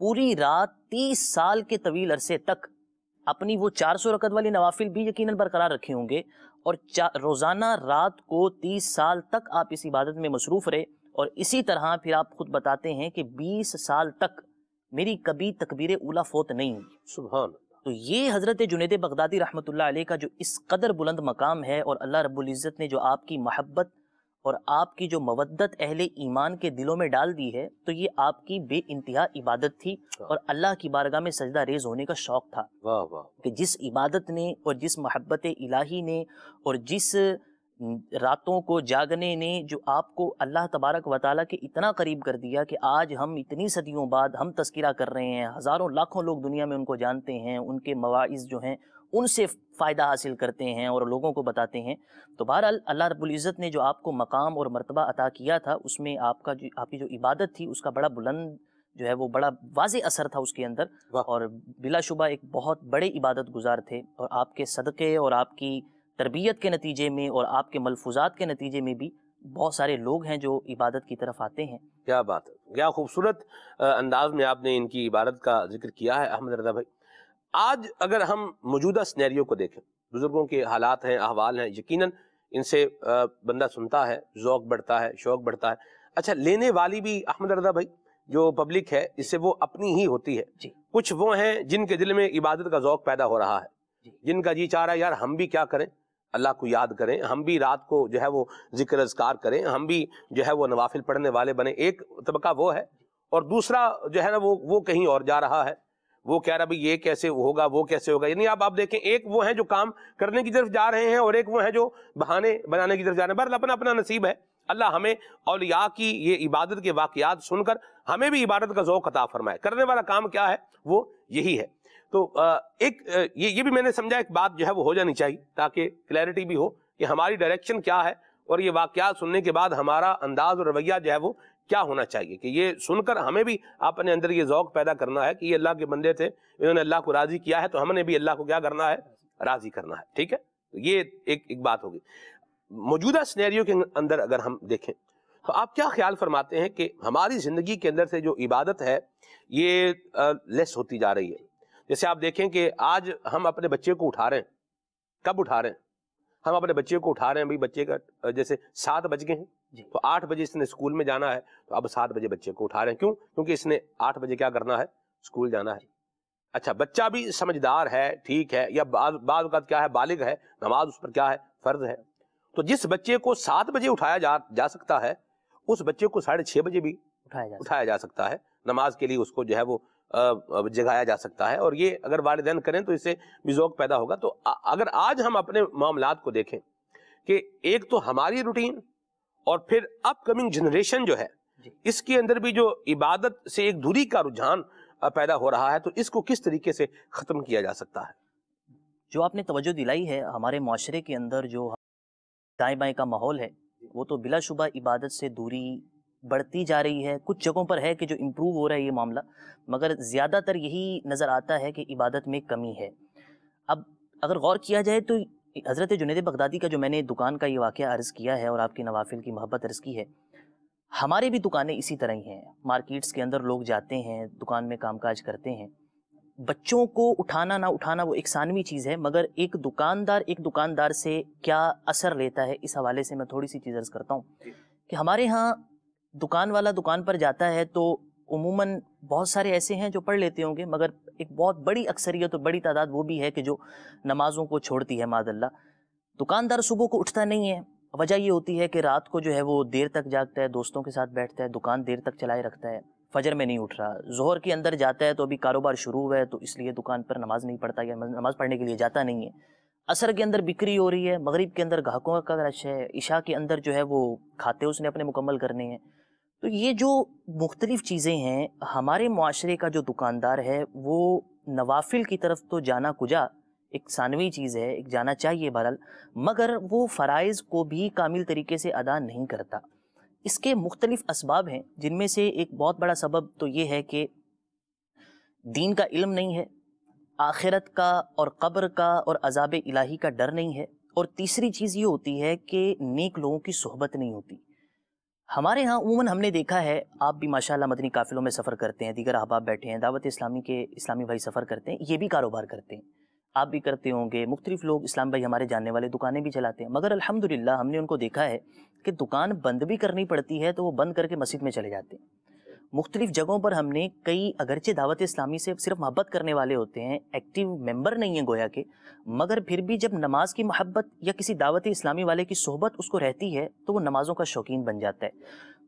पूरी रात तीस साल के तवील अरसे तक अपनी वो चार सौ रकत वाली नवाफिल भी यकीनन बरकरार रखे होंगे और रोज़ाना रात को तीस साल तक आप इस इबादत में मसरूफ़ रहे और इसी तरह फिर आप खुद बताते हैं कि बीस साल तक मेरी कभी तकबीर उला फोत नहीं हुई सुबह तो ये हज़रत जुनेद बगदादी रहमत का जो इस कदर बुलंद मकाम है और अल्लाह रबुल्जत ने जो आपकी महब्बत और आपकी जो मवदत अहले ईमान के दिलों में डाल दी है तो ये आपकी बे इंतहा इबादत थी और अल्लाह की बारगाह में सजदा रेज होने का शौक़ था वाह वाह कि जिस इबादत ने और जिस मोहब्बत इलाही ने और जिस रातों को जागने ने जो आपको अल्लाह तबारक व के इतना करीब कर दिया कि आज हम इतनी सदियों बाद हम तस्करा कर रहे हैं हज़ारों लाखों लोग दुनिया में उनको जानते हैं उनके मवाइज जो हैं उनसे फ़ायदा हासिल करते हैं और लोगों को बताते हैं तो बहरहाल अल्लाह रबुल्ज़त ने जो आपको मकाम और मरतबा अता किया था उसमें आपका जो आपकी जो इबादत थी उसका बड़ा बुलंद जो है वो बड़ा वाज असर था उसके अंदर और बिलाशुबा एक बहुत बड़े इबादत गुजार थे और आपके सदक़े और आपकी तरबियत के नतीजे में और आपके मलफूजात के नतीजे में भी बहुत सारे लोग हैं जो इबादत की तरफ आते हैं क्या बात है क्या खूबसूरत अंदाज में आपने इनकी इबादत का जिक्र किया है अहमद रजा भाई आज अगर हम मौजूदा स्नैरियो को देखें बुज़ुर्गों के हालात हैं अहवाल हैं यकीनन इनसे बंदा सुनता है ओक़ बढ़ता है शौक़ बढ़ता है अच्छा लेने वाली भी अहमद रजा भाई जो पब्लिक है इससे वो अपनी ही होती है कुछ वो हैं जिनके दिल में इबादत का ओक़ पैदा हो रहा है जिनका जी चाह रहा है यार हम भी क्या करें अल्लाह को याद करें हम भी रात को जो है वो जिक्र अजकार करें हम भी जो है वो नवाफिल पढ़ने वाले बने एक तबका वो है और दूसरा जो है ना वो वो कहीं और जा रहा है वो कह रहा भाई ये कैसे होगा वो कैसे होगा यानी आप आप देखें एक वो है जो काम करने की तरफ जा रहे हैं और एक वो है जो बहाने बनाने की तरफ जा रहे हैं बहर अपना अपना नसीब है अल्लाह हमें या की ये इबादत के वाकियात सुनकर हमें भी इबादत का ओक़ अता फरमाए करने वाला काम क्या है वो यही है तो एक ये ये भी मैंने समझा एक बात जो है वो हो जानी चाहिए ताकि क्लैरिटी भी हो कि हमारी डायरेक्शन क्या है और ये वाक्यात सुनने के बाद हमारा अंदाज और रवैया जो है वो क्या होना चाहिए कि ये सुनकर हमें भी अपने अंदर ये जौक पैदा करना है कि ये अल्लाह के बंदे थे इन्होंने अल्लाह को राज़ी किया है तो हमने भी अल्लाह को क्या करना है राज़ी करना है ठीक है तो ये एक एक बात होगी मौजूदा स्नैरियो के अंदर अगर हम देखें तो आप क्या ख्याल फरमाते हैं कि हमारी ज़िंदगी के अंदर से जो इबादत है ये लेस होती जा रही है जैसे आप देखें कि आज हम अपने बच्चे को उठा रहे हैं कब उठा रहे हैं हम अपने बच्चे को उठा रहे हैं भाई बच्चे का जैसे सात बज गए हैं तो आठ बजे इसने स्कूल में जाना है तो अब सात बजे बच्चे को उठा रहे हैं क्यों क्योंकि इसने आठ बजे क्या करना है स्कूल जाना है अच्छा बच्चा भी समझदार है ठीक है या बाद बाद क्या है बालिग है नमाज उस पर क्या है फर्ज है तो जिस बच्चे को सात बजे उठाया जा जा सकता है उस बच्चे को साढ़े छह बजे भी उठाया जा उठाया जा सकता है नमाज के लिए उसको जो है वो जगाया जा सकता है और ये अगर वालदेन करें तो इससे बिजोक पैदा होगा तो अगर आज हम अपने मामला को देखें कि एक तो हमारी रूटीन और फिर अपकमिंग जनरेशन जो है इसके अंदर भी जो इबादत से एक दूरी का रुझान पैदा हो रहा है तो इसको किस तरीके से ख़त्म किया जा सकता है जो आपने तवज्जो दिलाई है हमारे माशरे के अंदर जो दाएं बाएं का माहौल है वो तो बिलाशुबा इबादत से दूरी बढ़ती जा रही है कुछ जगहों पर है कि जो इम्प्रूव हो रहा है ये मामला मगर ज़्यादातर यही नज़र आता है कि इबादत में कमी है अब अगर गौर किया जाए तो हज़रत जुनेद बगदादी का जो मैंने दुकान का ये वाक़ अर्ज़ किया है और आपकी नवाफिल की मोहब्बत अर्ज़ की है हमारे भी दुकानें इसी तरह ही हैं मार्केट्स के अंदर लोग जाते हैं दुकान में कामकाज करते हैं बच्चों को उठाना ना उठाना वो एक सानवी चीज़ है मगर एक दुकानदार एक दुकानदार से क्या असर लेता है इस हवाले से मैं थोड़ी सी चीज़ अर्ज़ करता हूँ कि हमारे यहाँ दुकान वाला दुकान पर जाता है तो उमूमन बहुत सारे ऐसे हैं जो पढ़ लेते होंगे मगर एक बहुत बड़ी अक्सरियत और बड़ी तादाद वो भी है कि जो नमाज़ों को छोड़ती है मादल्ला दुकानदार सुबह को उठता नहीं है वजह ये होती है कि रात को जो है वो देर तक जागता है दोस्तों के साथ बैठता है दुकान देर तक चलाए रखता है फजर में नहीं उठ रहा जोहर के अंदर जाता है तो अभी कारोबार शुरू हुआ है तो इसलिए दुकान पर नमाज़ नहीं पढ़ता या नमाज़ पढ़ने के लिए जाता नहीं है असर के अंदर बिक्री हो रही है मगरिब के अंदर ग्राहकों का रश है ईशा के अंदर जो है वो खाते उसने अपने मुकम्मल करने हैं तो ये जो मुख्तलिफ चीज़ें हैं हमारे माशरे का जो दुकानदार है वो नवाफिल की तरफ तो जाना कुजा एक सानवी चीज़ है एक जाना चाहिए बहरहाल मगर वो फ़राइज़ को भी कामिल तरीके से अदा नहीं करता इसके मुख्तलिफ इसबाब हैं जिनमें से एक बहुत बड़ा सबब तो ये है कि दीन का इल्म नहीं है आखिरत का और कब्र का और अजाब इलाही का डर नहीं है और तीसरी चीज़ ये होती है कि नेक लोगों की सोहबत नहीं होती हमारे यहाँ उमूमन हमने देखा है आप भी माशाल्लाह मदनी काफ़िलों में सफ़र करते हैं दीगर अहबाब बैठे हैं दावत इस्लामी के इस्लामी भाई सफ़र करते हैं ये भी कारोबार करते हैं आप भी करते होंगे मुख्तलिफ लोग इस्लाम भाई हमारे जानने वाले दुकानें भी चलाते हैं मगर अलहमदिल्ला हमने उनको देखा है कि दुकान बंद भी करनी पड़ती है तो वो बंद करके मस्जिद में चले जाते हैं मुख्तलिफ जगहों पर हमने कई अगरचे दावत इस्लामी से सिर्फ मोहब्बत करने वाले होते हैं एक्टिव मेंबर नहीं है गोया के मगर फिर भी जब नमाज की मोहब्बत या किसी दावत इस्लामी वाले की सोहबत उसको रहती है तो वो नमाज़ों का शौकीन बन जाता है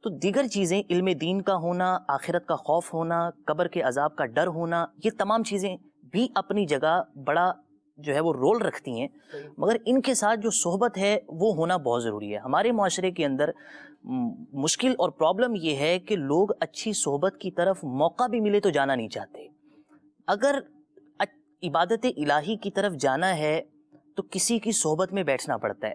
तो दीगर चीज़ें इल्म दीन का होना आखिरत का खौफ होना कब्र के अजाब का डर होना ये तमाम चीज़ें भी अपनी जगह बड़ा जो है वो रोल रखती हैं मगर इनके साथ जो सोहबत है वो होना बहुत ज़रूरी है हमारे माशरे के अंदर मुश्किल और प्रॉब्लम ये है कि लोग अच्छी सोहबत की तरफ मौका भी मिले तो जाना नहीं चाहते अगर इबादत इलाही की तरफ जाना है तो किसी की सोहबत में बैठना पड़ता है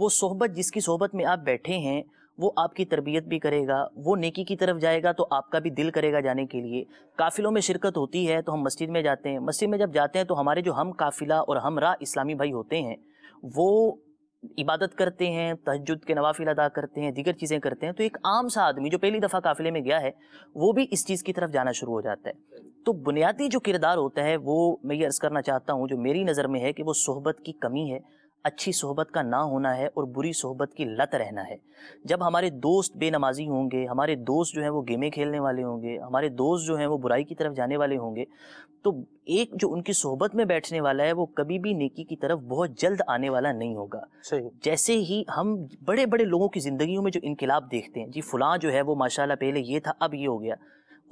वो सोहबत जिसकी सोहबत में आप बैठे हैं वो आपकी तरबियत भी करेगा वो नेकी की तरफ जाएगा तो आपका भी दिल करेगा जाने के लिए काफ़िलों में शिरकत होती है तो हम मस्जिद में जाते हैं मस्जिद में जब जाते हैं तो हमारे जो हम काफ़िला और हम राह इस्लामी भाई होते हैं वो इबादत करते हैं तहजद के नवाफिल अदा करते हैं दीगर चीज़ें करते हैं तो एक आम सा आदमी जो पहली दफ़ा काफिले में गया है वो भी इस चीज़ की तरफ जाना शुरू हो जाता है तो बुनियादी जो किरदार होता है वो मैं ये अर्ज़ करना चाहता हूँ जो मेरी नज़र में है कि वो सोहबत की कमी है अच्छी सोहबत का ना होना है और बुरी सोहबत की लत रहना है जब हमारे दोस्त बेनमाजी होंगे हमारे दोस्त जो हैं वो गेमें खेलने वाले होंगे हमारे दोस्त जो हैं वो बुराई की तरफ जाने वाले होंगे तो एक जो उनकी सोहबत में बैठने वाला है वो कभी भी नेकी की तरफ बहुत जल्द आने वाला नहीं होगा जैसे ही हम बड़े बड़े लोगों की ज़िंदगियों में जो इनकलाब देखते हैं जी फलां जो है वो माशाला पहले ये था अब ये हो गया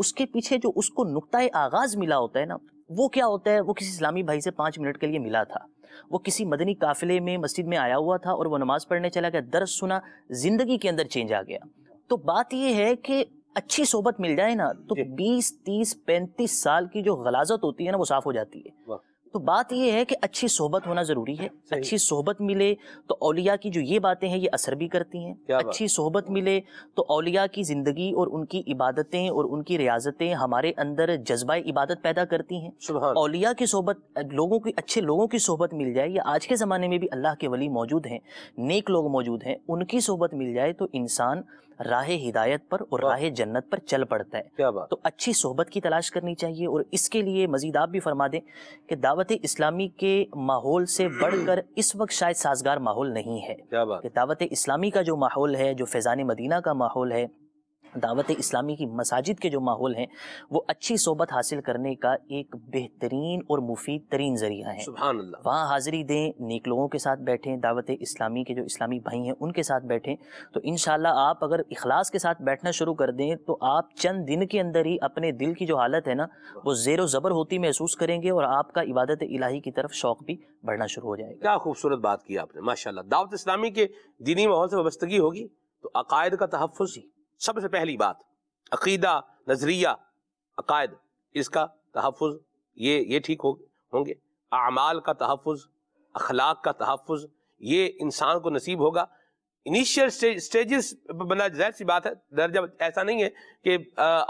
उसके पीछे जो उसको नुकता आगाज़ मिला होता है ना वो क्या होता है वो किसी इस्लामी भाई से पाँच मिनट के लिए मिला था वो किसी मदनी काफिले में मस्जिद में आया हुआ था और वो नमाज़ पढ़ने चला गया दर्द सुना ज़िंदगी के अंदर चेंज आ गया तो बात यह है कि अच्छी सोबत मिल जाए ना तो बीस तीस पैंतीस साल की जो गलाजत होती है ना वो साफ हो जाती है तो बात यह है कि अच्छी सोहबत होना ज़रूरी है अच्छी सोहबत मिले तो अलिया की जो ये बातें हैं ये असर भी करती हैं अच्छी सोहबत मिले तो अलिया की ज़िंदगी और उनकी इबादतें और उनकी रियाजतें हमारे अंदर जज्बा इबादत पैदा करती हैं अलिया की सोहबत लोगों की अच्छे लोगों की सोहबत मिल जाए या आज के ज़माने में भी अल्लाह के वली मौजूद हैं नेक लोग मौजूद हैं उनकी सोहबत मिल जाए तो इंसान राह हिदायत पर और राह जन्नत पर चल पड़ता है क्या बात? तो अच्छी सोहबत की तलाश करनी चाहिए और इसके लिए मजीद आप भी फरमा दें कि दावत इस्लामी के माहौल से बढ़कर इस वक्त शायद साजगार माहौल नहीं है कि दावत इस्लामी का जो माहौल है जो फैज़ान मदीना का माहौल है दावत इस्लामी की मसाजिद के जो माहौल हैं वो अच्छी सोबत हासिल करने का एक बेहतरीन और मुफीद तरीन ज़रिया है वहाँ हाज़िरी दें नेक लोगों के साथ बैठें दावत इस्लामी के जो इस्लामी भाई हैं उनके साथ बैठें तो इन आप अगर अखलास के साथ बैठना शुरू कर दें तो आप चंद दिन के अंदर ही अपने दिल की जो हालत है ना वो ज़ेर ज़बर होती महसूस करेंगे और आपका इबादत इलाही की तरफ शौक भी बढ़ना शुरू हो जाएगा क्या खूबसूरत बात की आपने माशा दावत इस्लामी के दीनी माहौल से वाबस्तगी होगी तो अकायद का तहफ़ सबसे पहली बात अकीदा नज़रिया अकायद इसका तहफ़ ये ये ठीक हो होंगे अमाल का तहफ़ अखलाक का तहफ़ ये इंसान को नसीब होगा इनिशियल स्टेजेस बना जाहिर सी बात है दर्जा ऐसा नहीं है कि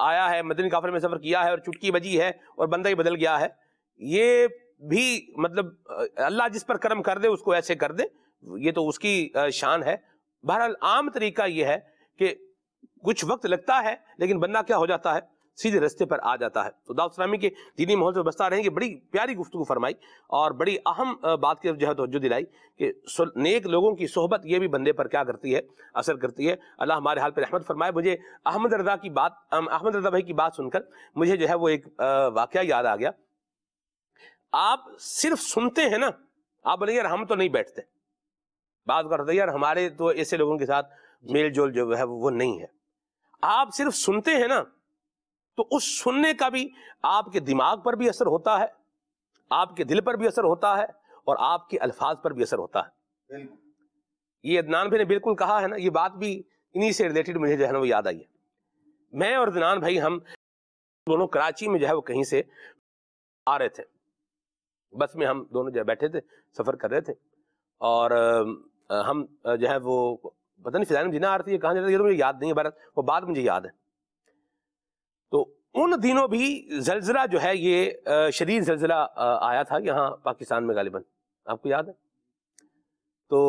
आया है मदनी काफिले में सफ़र किया है और चुटकी बजी है और बंदा ही बदल गया है ये भी मतलब अल्लाह जिस पर कर्म कर दे उसको ऐसे कर दे ये तो उसकी शान है बहरहाल आम तरीका यह है कि कुछ वक्त लगता है लेकिन बंदा क्या हो जाता है सीधे रस्ते पर आ जाता है तो सलामी के दीनी माहौल से बस्ता रहेंगे बड़ी प्यारी गुफ्तु फरमाई और बड़ी अहम बात की जो है तोज्जो दिलाई कि नेक लोगों की सोहबत ये भी बंदे पर क्या करती है असर करती है अल्लाह हमारे हाल पर रहमत फरमाए मुझे अहमद रजा की बात अहमद रजा भाई की बात सुनकर मुझे जो है वो एक वाक़ याद आ गया आप सिर्फ सुनते हैं ना आप बोले यार हम तो नहीं बैठते बात करते यार हमारे तो ऐसे लोगों के साथ मेल जोल जो है वो नहीं है आप सिर्फ सुनते हैं ना तो उस सुनने का भी आपके दिमाग पर भी असर होता है आपके दिल पर भी असर होता है और आपके अल्फाज पर भी असर होता है ये अदनान भाई ने बिल्कुल कहा है ना ये बात भी इन्हीं से रिलेटेड मुझे जो है ना वो याद आई है मैं और अदनान भाई हम दोनों कराची में जो है वो कहीं से आ रहे थे बस में हम दोनों जो बैठे थे सफ़र कर रहे थे और हम जो है वो पता नहीं फिजान जीना आरती है कहाँ जाती है तो मुझे याद नहीं है बहरत वो बाद मुझे याद है तो उन दिनों भी जलजिला जो है ये शरीर जलजिला आया था यहाँ पाकिस्तान में गालिबा आपको याद है तो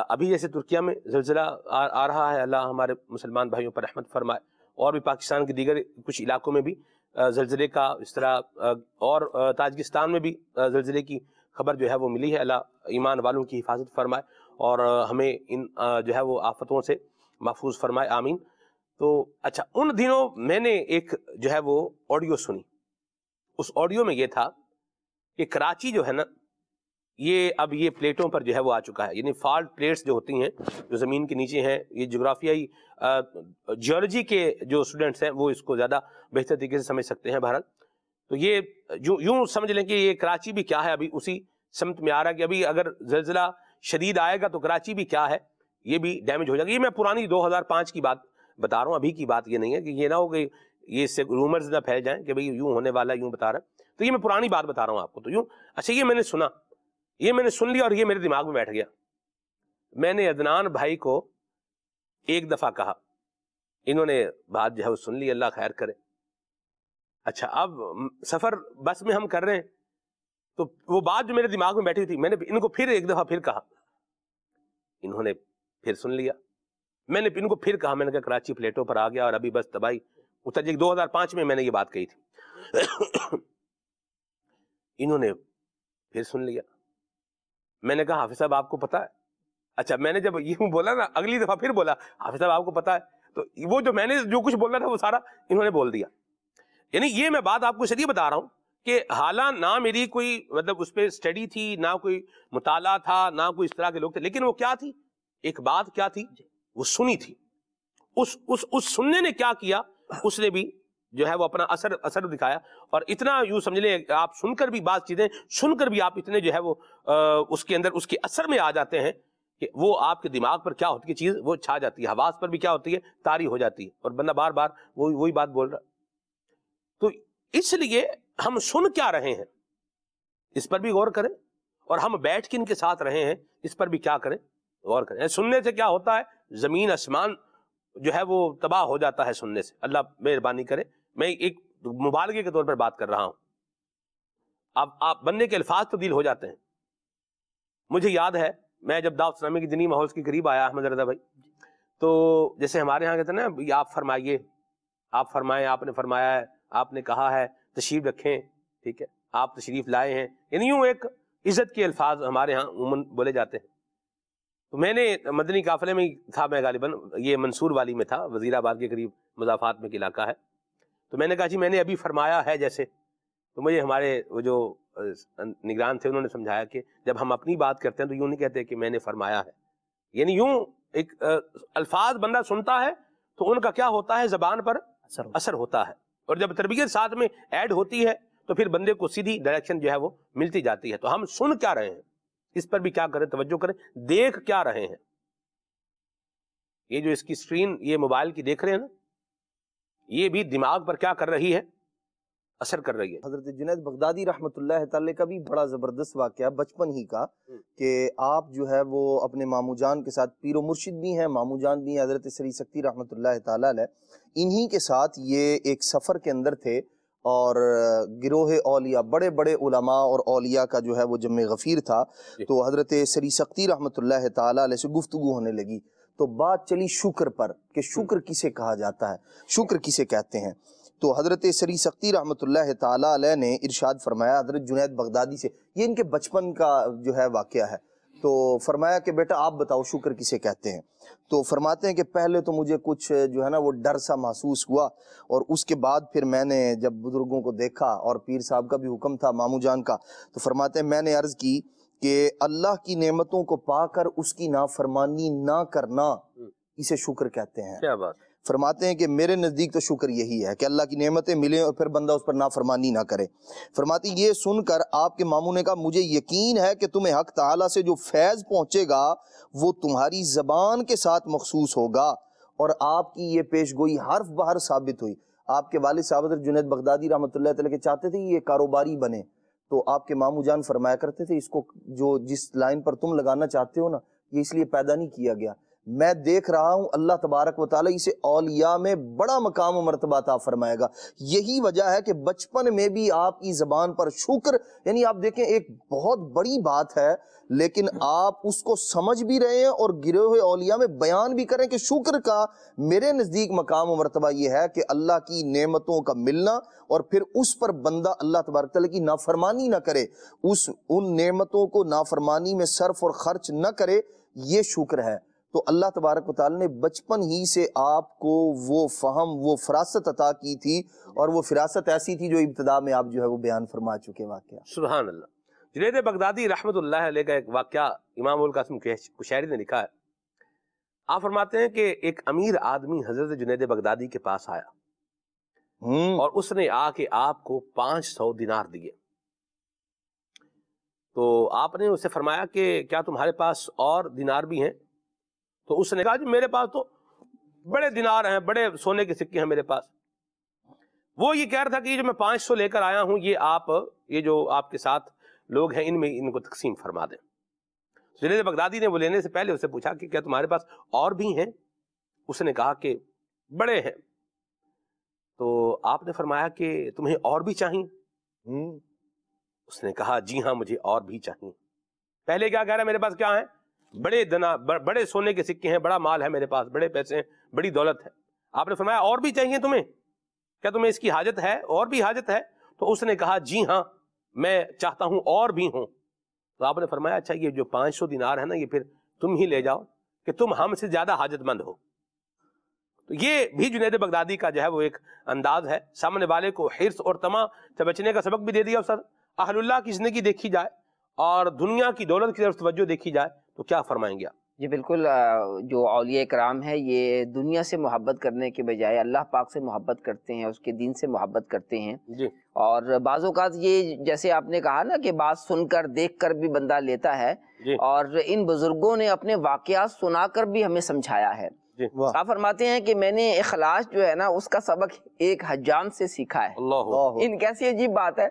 अभी जैसे तुर्किया में जलजिला आ, आ रहा है अल्लाह हमारे मुसलमान भाइयों पर रहमत फरमाए और भी पाकिस्तान के दीगर कुछ इलाकों में भी जलजिले का इस तरह और ताजकिस्तान में भी जलजिले की खबर जो है वो मिली है अल्लाह ईमान वालों की हिफाजत फरमाए और हमें इन जो है वो आफतों से महफूज फरमाए आमीन तो अच्छा उन दिनों मैंने एक जो है वो ऑडियो सुनी उस ऑडियो में ये था कि कराची जो है ना ये अब ये प्लेटों पर जो है वो आ चुका है यानी फॉल्ट प्लेट्स जो होती हैं जो ज़मीन के नीचे हैं ये जोग्राफियाई जियोलॉजी के जो स्टूडेंट्स हैं वो इसको ज़्यादा बेहतर तरीके से समझ सकते हैं भारत तो ये जो यूँ समझ लें कि ये कराची भी क्या है अभी उसी समत में आ रहा है कि अभी अगर जलजिला शदीद आएगा तो कराची भी क्या है ये भी डैमेज हो जाएगी ये मैं पुरानी 2005 की बात बता रहा हूँ अभी की बात ये नहीं है कि ये ना हो कि ये इससे रूमर्स ना फैल जाएं कि भाई यूँ होने वाला यूँ बता रहा है तो ये मैं पुरानी बात बता रहा हूँ आपको तो यूँ अच्छा ये मैंने सुना ये मैंने सुन लिया और ये मेरे दिमाग में बैठ गया मैंने अदनान भाई को एक दफ़ा कहा इन्होंने बात जो है वो सुन ली अल्लाह खैर करे अच्छा अब सफ़र बस में हम कर रहे हैं तो वो बात जो मेरे दिमाग में बैठी थी मैंने इनको फिर एक दफा फिर कहा इन्होंने फिर सुन लिया मैंने इनको फिर कहा मैंने कहा कराची प्लेटों पर आ गया और अभी बस तबाही उतर जी 2005 में मैंने ये बात कही थी इन्होंने फिर सुन लिया मैंने कहा हाफिज साहब आपको पता है अच्छा मैंने जब ये बोला ना अगली दफा फिर बोला हाफिज साहब आपको पता है तो वो जो मैंने जो कुछ बोलना था वो सारा इन्होंने बोल दिया यानी ये मैं बात आपको इसलिए बता रहा हूं कि हाला ना मेरी कोई मतलब उस पर स्टडी थी ना कोई मुताला था ना कोई इस तरह के लोग थे लेकिन वो क्या थी एक बात क्या थी वो सुनी थी उस उस उस सुनने ने क्या किया हाँ। उसने भी जो है वो अपना असर असर दिखाया और इतना यू समझ लें आप सुनकर भी बात चीज़ें सुनकर भी आप इतने जो है वो आ, उसके अंदर उसके असर में आ जाते हैं कि वो आपके दिमाग पर क्या होती है चीज़ वो छा जाती है हवास पर भी क्या होती है तारी हो जाती है और बंदा बार बार वो वही बात बोल रहा तो इसलिए हम सुन क्या रहे हैं इस पर भी गौर करें और हम बैठ के इनके साथ रहे हैं इस पर भी क्या करें गौर करें सुनने से क्या होता है जमीन आसमान जो है वो तबाह हो जाता है सुनने से अल्लाह मेहरबानी करे मैं एक मुबालगे के तौर पर बात कर रहा हूं अब आप बनने के अल्फाज तब्दील हो जाते हैं मुझे याद है मैं जब दाऊद सलामी की दिनी माहौल के करीब आया अहमद रजा भाई तो जैसे हमारे यहाँ कहते हैं ना आप फरमाइए आप फरमाए आपने फरमाया है आपने कहा है तशरीफ रखें ठीक है आप तशरीफ लाए हैं यानी यूं एक इज्जत के अल्फाज हमारे यहाँ उमन बोले जाते हैं तो मैंने मदनी काफिले में था मैं गालिबन ये मंसूर वाली में था वजीराबाद के करीब मुजाफात में एक इलाका है तो मैंने कहा जी मैंने अभी फरमाया है जैसे तो मुझे हमारे वो जो निगरान थे उन्होंने समझाया कि जब हम अपनी बात करते हैं तो यूँ नहीं कहते कि मैंने फरमाया है यानी यूं एक अल्फाज बंदा सुनता है तो उनका क्या होता है जबान पर असर होता है और जब तरबियत साथ में ऐड होती है तो फिर बंदे को सीधी डायरेक्शन जो है वो मिलती जाती है तो हम सुन क्या रहे हैं इस पर भी क्या करें तवज्जो करें देख क्या रहे हैं ये जो इसकी स्क्रीन ये मोबाइल की देख रहे हैं ना ये भी दिमाग पर क्या कर रही है असर कर रही है हजरत जुनेद बगदादी रहमत का भी बड़ा ज़बरदस्त वाक्य बचपन ही का हम्म। कि आप जो है वो अपने मामू जान के साथ पीरो मुर्शिद भी हैं मामू जान भी हैं हजरत सरी सकती रहमत इन्हीं के साथ ये एक सफ़र के अंदर थे और गिरोह ओलिया बड़े बड़े उलमा और ओलिया का जो है वो जम गफ़ीर था तो हजरत सरी सकती रहमत से गुफ्तु होने लगी तो बात चली शुक्र पर कि शुक्र किसे कहा जाता है शुक्र किसे कहते हैं तो हज़रत सरी सख्ती रहमत ने इर्शाद फरमाया हज़रत जुनेद बगदादी से ये इनके बचपन का जो है वाक़ है तो फरमाया कि बेटा आप बताओ शुक्र किसे कहते हैं तो फरमाते हैं कि पहले तो मुझे कुछ जो है ना वो डर सा महसूस हुआ और उसके बाद फिर मैंने जब बुज़ुर्गों को देखा और पीर साहब का भी हुक्म था मामू जान का तो फरमाते हैं मैंने अर्ज़ की कि अल्लाह की नेमतों को पाकर उसकी नाफरमानी ना करना हम्म। इसे शुक्र कहते हैं क्या बात फरमाते हैं कि मेरे नज़दीक तो शुक्र यही है कि अल्लाह की नेमतें मिलें और फिर बंदा उस पर नाफरमानी ना करे फरमाती ये सुनकर आपके मामू ने कहा मुझे यकीन है कि तुम्हें हक तला से जो फैज़ पहुँचेगा वो तुम्हारी ज़बान के साथ मखसूस होगा और आपकी ये पेश गोई हर्फ बहर साबित हुई आपके वाल साहब जुनेद बगदादी रमत के चाहते थे ये कारोबारी बने तो आपके मामू जान फरमाया करते थे इसको जो जिस लाइन पर तुम लगाना चाहते हो ना ये इसलिए पैदा नहीं किया गया मैं देख रहा हूं अल्लाह तबारक वाली इसे औलिया में बड़ा मकाम मरतबाता ता फरमाएगा यही वजह है कि बचपन में भी आपकी ज़बान पर शुक्र यानी आप देखें एक बहुत बड़ी बात है लेकिन आप उसको समझ भी रहे हैं और गिरे हुए औलिया में बयान भी करें कि शुक्र का मेरे नज़दीक मकाम मरतबा यह है कि अल्लाह की नेमतों का मिलना और फिर उस पर बंदा अल्लाह तबारक की नाफरमानी ना करे उस उन नेमतों को नाफरमानी में सर्फ और खर्च ना करे ये शुक्र है तो अल्लाह तबारक वाली ने बचपन ही से आपको वो फ़हम वो फरासत अता की थी और वो फिरासत ऐसी थी जो इब्तदा में आप जो है वो बयान फरमा चुके वाक्य सुबहान अल्लाह जुनेद बगदादी रहमत का एक वाक्य इमाम कासम ने लिखा है आप फरमाते हैं कि एक अमीर आदमी हजरत जुनेद बगदादी के पास आया हम्म। और उसने आके आपको पांच सौ दिनार दिए तो आपने उसे फरमाया कि क्या तुम्हारे पास और दिनार भी हैं तो उसने कहा जी मेरे पास तो बड़े दिनार हैं बड़े सोने के सिक्के हैं मेरे पास वो ये कह रहा था कि जो मैं पांच सौ लेकर आया हूं ये आप ये जो आपके साथ लोग हैं इनमें इनको तकसीम फरमा दें जुनेद बगदादी ने वो लेने से पहले उससे पूछा कि क्या तुम्हारे पास और भी हैं उसने कहा कि बड़े हैं तो आपने फरमाया कि तुम्हें और भी चाहिए हम्म। उसने कहा जी हाँ मुझे और भी चाहिए पहले क्या कह रहा है मेरे पास क्या है बड़े दना बड़े सोने के सिक्के हैं बड़ा माल है मेरे पास बड़े पैसे हैं बड़ी दौलत है आपने फरमाया और भी चाहिए तुम्हें क्या तुम्हें इसकी हाजत है और भी हाजत है तो उसने कहा जी हाँ मैं चाहता हूं और भी हूं तो आपने फरमाया अच्छा ये जो पांच सौ दिनार है ना ये फिर तुम ही ले जाओ कि तुम हमसे ज्यादा हाजतमंद हो तो ये भी जुनेद बगदादी का जो है वो एक अंदाज है सामने वाले को हिरस और तमा से बचने का सबक भी दे दिया सर अहलुल्ला की जिंदगी देखी जाए और दुनिया की दौलत की तरफ तवज्जो देखी जाए तो क्या फरमाएंगे आप जी बिल्कुल जो अलिया कराम है ये दुनिया से मोहब्बत करने के बजाय अल्लाह पाक से मोहब्बत करते हैं उसके दिन से मोहब्बत करते हैं जी और बाज़ात ये जैसे आपने कहा ना कि बात सुनकर देख कर भी बंदा लेता है और इन बुज़ुर्गों ने अपने वाक़ात सुना कर भी हमें समझाया है आप फरमाते हैं कि मैंने अखलाश जो है ना उसका सबक एक हजाम से सीखा है इन कैसी अजीब बात है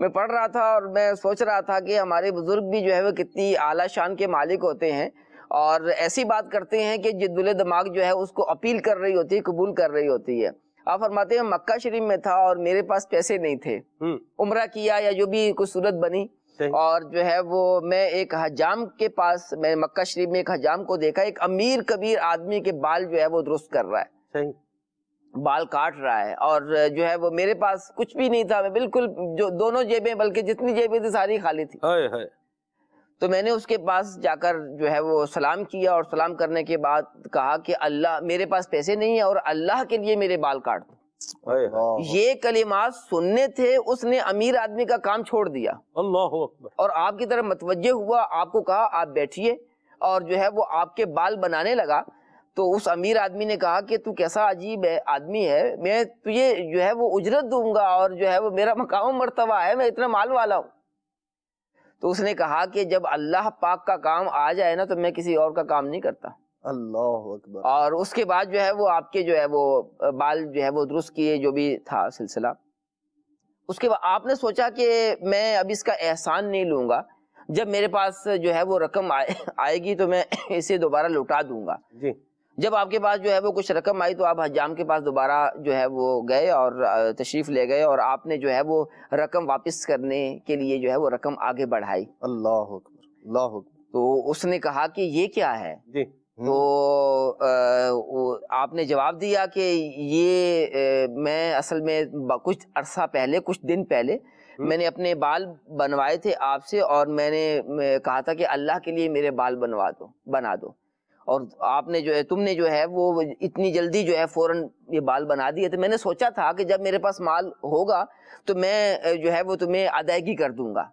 मैं पढ़ रहा था और मैं सोच रहा था कि हमारे बुज़ुर्ग भी जो है वो कितनी आला शान के मालिक होते हैं और ऐसी बात करते हैं कि जिद्दुल दिमाग जो है उसको अपील कर रही होती है कबूल कर रही होती है आप फरमाते हैं मक्का शरीफ में था और मेरे पास पैसे नहीं थे हम्म। उम्र किया या जो भी कुछ सूरत बनी और जो है वो मैं एक हजाम के पास मैं मक्का शरीफ में एक हजाम को देखा एक अमीर कबीर आदमी के बाल जो है वो दुरुस्त कर रहा है बाल काट रहा है और जो है वो मेरे पास कुछ भी नहीं था मैं बिल्कुल जो दोनों जेबें बल्कि जितनी जेबें थी सारी खाली थी है, है। तो मैंने उसके पास जाकर जो है वो सलाम किया और सलाम करने के बाद कहा कि अल्लाह मेरे पास पैसे नहीं है और अल्लाह के लिए मेरे बाल काट दो ये कलिमात सुनने थे उसने अमीर आदमी का काम छोड़ दिया अल्लाह और आपकी तरफ मतवजह हुआ आपको कहा आप बैठिए और जो है वो आपके बाल बनाने लगा तो उस अमीर आदमी ने कहा कि तू कैसा अजीब है आदमी है मैं तुझे जो है वो उजरत दूंगा और जो है वो मेरा मकाम मरतबा है मैं इतना माल वाला हूँ तो उसने कहा कि जब अल्लाह पाक का काम आ जाए ना तो मैं किसी और का काम नहीं करता अल्लाह और उसके बाद जो है वो आपके जो है वो बाल जो है वो दुरुस्त किए जो भी था सिलसिला उसके बाद आपने सोचा कि मैं अब इसका एहसान नहीं लूंगा जब मेरे पास जो है वो रकम आए आएगी तो मैं इसे दोबारा लौटा दूंगा जी जब आपके पास जो है वो कुछ रकम आई तो आप हजाम के पास दोबारा जो है वो गए और तशरीफ़ ले गए और आपने जो है वो रकम वापस करने के लिए जो है वो रकम आगे बढ़ाई अल्लाह अल्लाह तो उसने कहा कि ये क्या है जी हम्म। तो आ, आपने जवाब दिया कि ये आ, मैं असल में कुछ अरसा पहले कुछ दिन पहले हम्म। मैंने अपने बाल बनवाए थे आपसे और मैंने कहा था कि अल्लाह के लिए मेरे बाल बनवा दो बना दो और आपने जो है तुमने जो है वो इतनी जल्दी जो है फौरन ये बाल बना दिए तो मैंने सोचा था कि जब मेरे पास माल होगा तो मैं जो है वो तुम्हें अदायगी कर दूंगा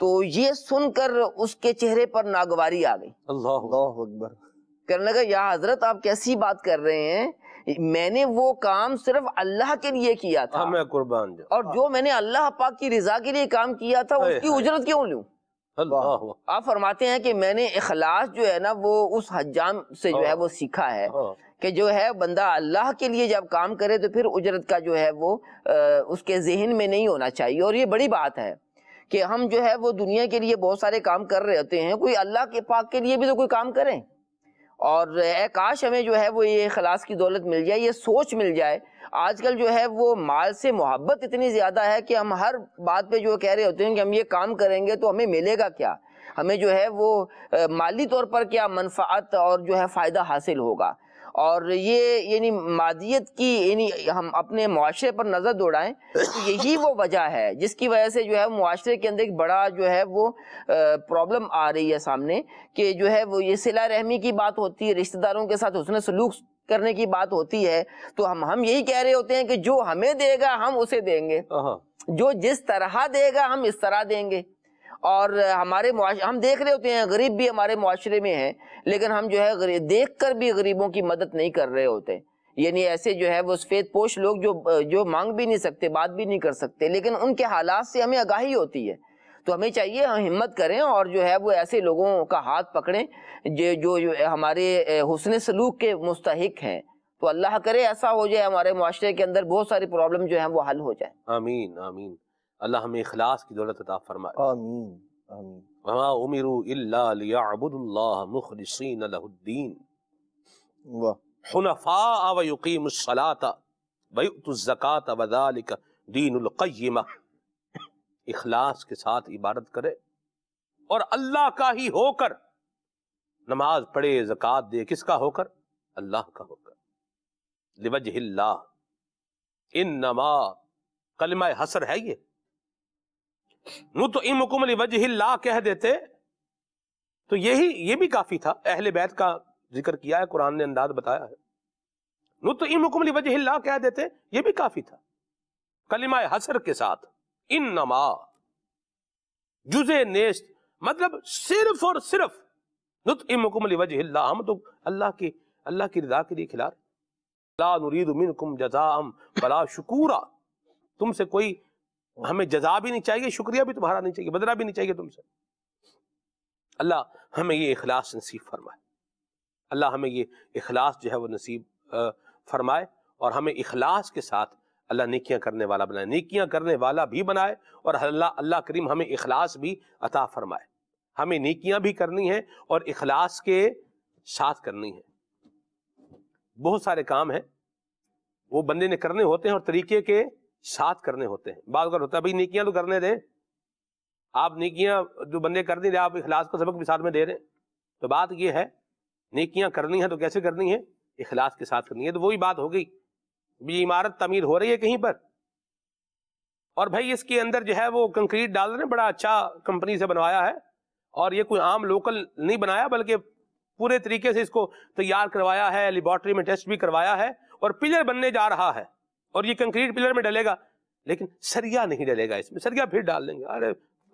तो ये सुनकर उसके चेहरे पर नागवारी आ गई अल्लाह अकबर करने लगा या हजरत आप कैसी बात कर रहे हैं मैंने वो काम सिर्फ अल्लाह के लिए किया था मैं कुर्बान और जो मैंने अल्लाह पाक की रजा के लिए काम किया था उसकी उजरत क्यों लूँ आप फरमाते हैं कि मैंने अखलास जो है ना वो उस हजाम से जो है हाँ। वो सीखा है हाँ। कि जो है बंदा अल्लाह के लिए जब काम करे तो फिर उजरत का जो है वो आ, उसके जहन में नहीं होना चाहिए और ये बड़ी बात है कि हम जो है वो दुनिया के लिए बहुत सारे काम कर रहे होते हैं कोई अल्लाह के पाक के लिए भी तो कोई काम करें और काश हमें जो है वो ये खलास की दौलत मिल जाए ये सोच मिल जाए आजकल जो है वो माल से मोहब्बत इतनी ज़्यादा है कि हम हर बात पे जो कह रहे होते हैं कि हम ये काम करेंगे तो हमें मिलेगा क्या हमें जो है वो माली तौर पर क्या मनफात और जो है फ़ायदा हासिल होगा और ये यानी मादियत की यानी हम अपने माशरे पर नज़र दौड़ाएं तो यही वो वजह है जिसकी वजह से जो है माशरे के अंदर एक बड़ा जो है वो प्रॉब्लम आ रही है सामने कि जो है वो ये सिला रहमी की बात होती है रिश्तेदारों के साथ उसने सलूक करने की बात होती है तो हम हम यही कह रहे होते हैं कि जो हमें देगा हम उसे देंगे हाँ, हाँ। जो जिस तरह देगा हम इस तरह देंगे और हमारे हम देख रहे होते हैं गरीब भी हमारे माशरे में है लेकिन हम जो है देख कर भी गरीबों की मदद नहीं कर रहे होते यानी ऐसे जो है वो सफ़ेद पोश लोग जो जो मांग भी नहीं सकते बात भी नहीं कर सकते लेकिन उनके हालात से हमें आगाही होती है तो हमें चाहिए हम हिम्मत करें और जो है वो ऐसे लोगों का हाथ पकड़ें जो जो, जो हमारे हुसन सलूक के मुस्तक हैं तो अल्लाह करे ऐसा हो जाए हमारे माशरे के अंदर बहुत सारी प्रॉब्लम जो है वो हल हो जाए आमीन आमीन अल्लाह हमें इखलास की दौलत अता फरमाए आमीन आमीन वमा उमिरु इल्ला लियअबुदुल्लाह मुखलिसीन लहुद्दीन वाह हुनफा व युकीमुस सलाता व युतुज ज़कात व ज़ालिक दीनुल क़य्यिमा इखलास के साथ इबादत करे और अल्लाह का ही होकर नमाज पढ़े जक़ात दे किसका होकर अल्लाह का होकर लिवज हिल्ला इन नमा कलमा हसर है ये वो तो नुतमुकुम वजह कह देते तो यही ये ये भी काफी था अहले बैत का जिक्र किया है कुरान ने अंदाज बताया है वो तो नुतमुकुम वजह कह देते ये भी काफी था कलिमा हसर के साथ इन नमा जुजे नेस्त मतलब सिर्फ और सिर्फ नुतमुकुम वजह हम तो अल्लाह की अल्लाह की रिदा के लिए खिला रहे ला नुरीद मिनकुम जजाम बला शुकूरा तुमसे कोई हमें जजा भी नहीं चाहिए शुक्रिया भी तुम्हारा नहीं चाहिए बदला भी नहीं चाहिए तुमसे अल्लाह हमें ये इखलास नसीब फरमाए अल्लाह हमें ये इखलास जो है वो नसीब फरमाए और हमें इखलास के साथ अल्लाह नेकियां करने वाला बनाए नेकियां करने वाला भी बनाए और अल्लाह अल्लाह करीम हमें इखलास भी अता फरमाए हमें नेकियां भी करनी है और इखलास के साथ करनी है बहुत सारे काम हैं वो बंदे ने करने होते हैं और तरीके के साथ करने होते हैं बात कर होता है भाई नेकियां तो करने दें आप नेकियां जो बंदे कर दें आप इखलास का सबक भी साथ में दे रहे हैं तो बात यह है नेकियां करनी है तो कैसे करनी है इखलास के साथ करनी है तो वही बात हो गई भी इमारत तमीर हो रही है कहीं पर और भाई इसके अंदर जो है वो कंक्रीट डाल रहे हैं बड़ा अच्छा कंपनी से बनवाया है और ये कोई आम लोकल नहीं बनाया बल्कि पूरे तरीके से इसको तैयार करवाया है लेबॉर्ट्री में टेस्ट भी करवाया है और पिलर बनने जा रहा है और ये कंक्रीट पिलर में डलेगा लेकिन सरिया नहीं डलेगा इसमें सरिया फिर डाल देंगे अरे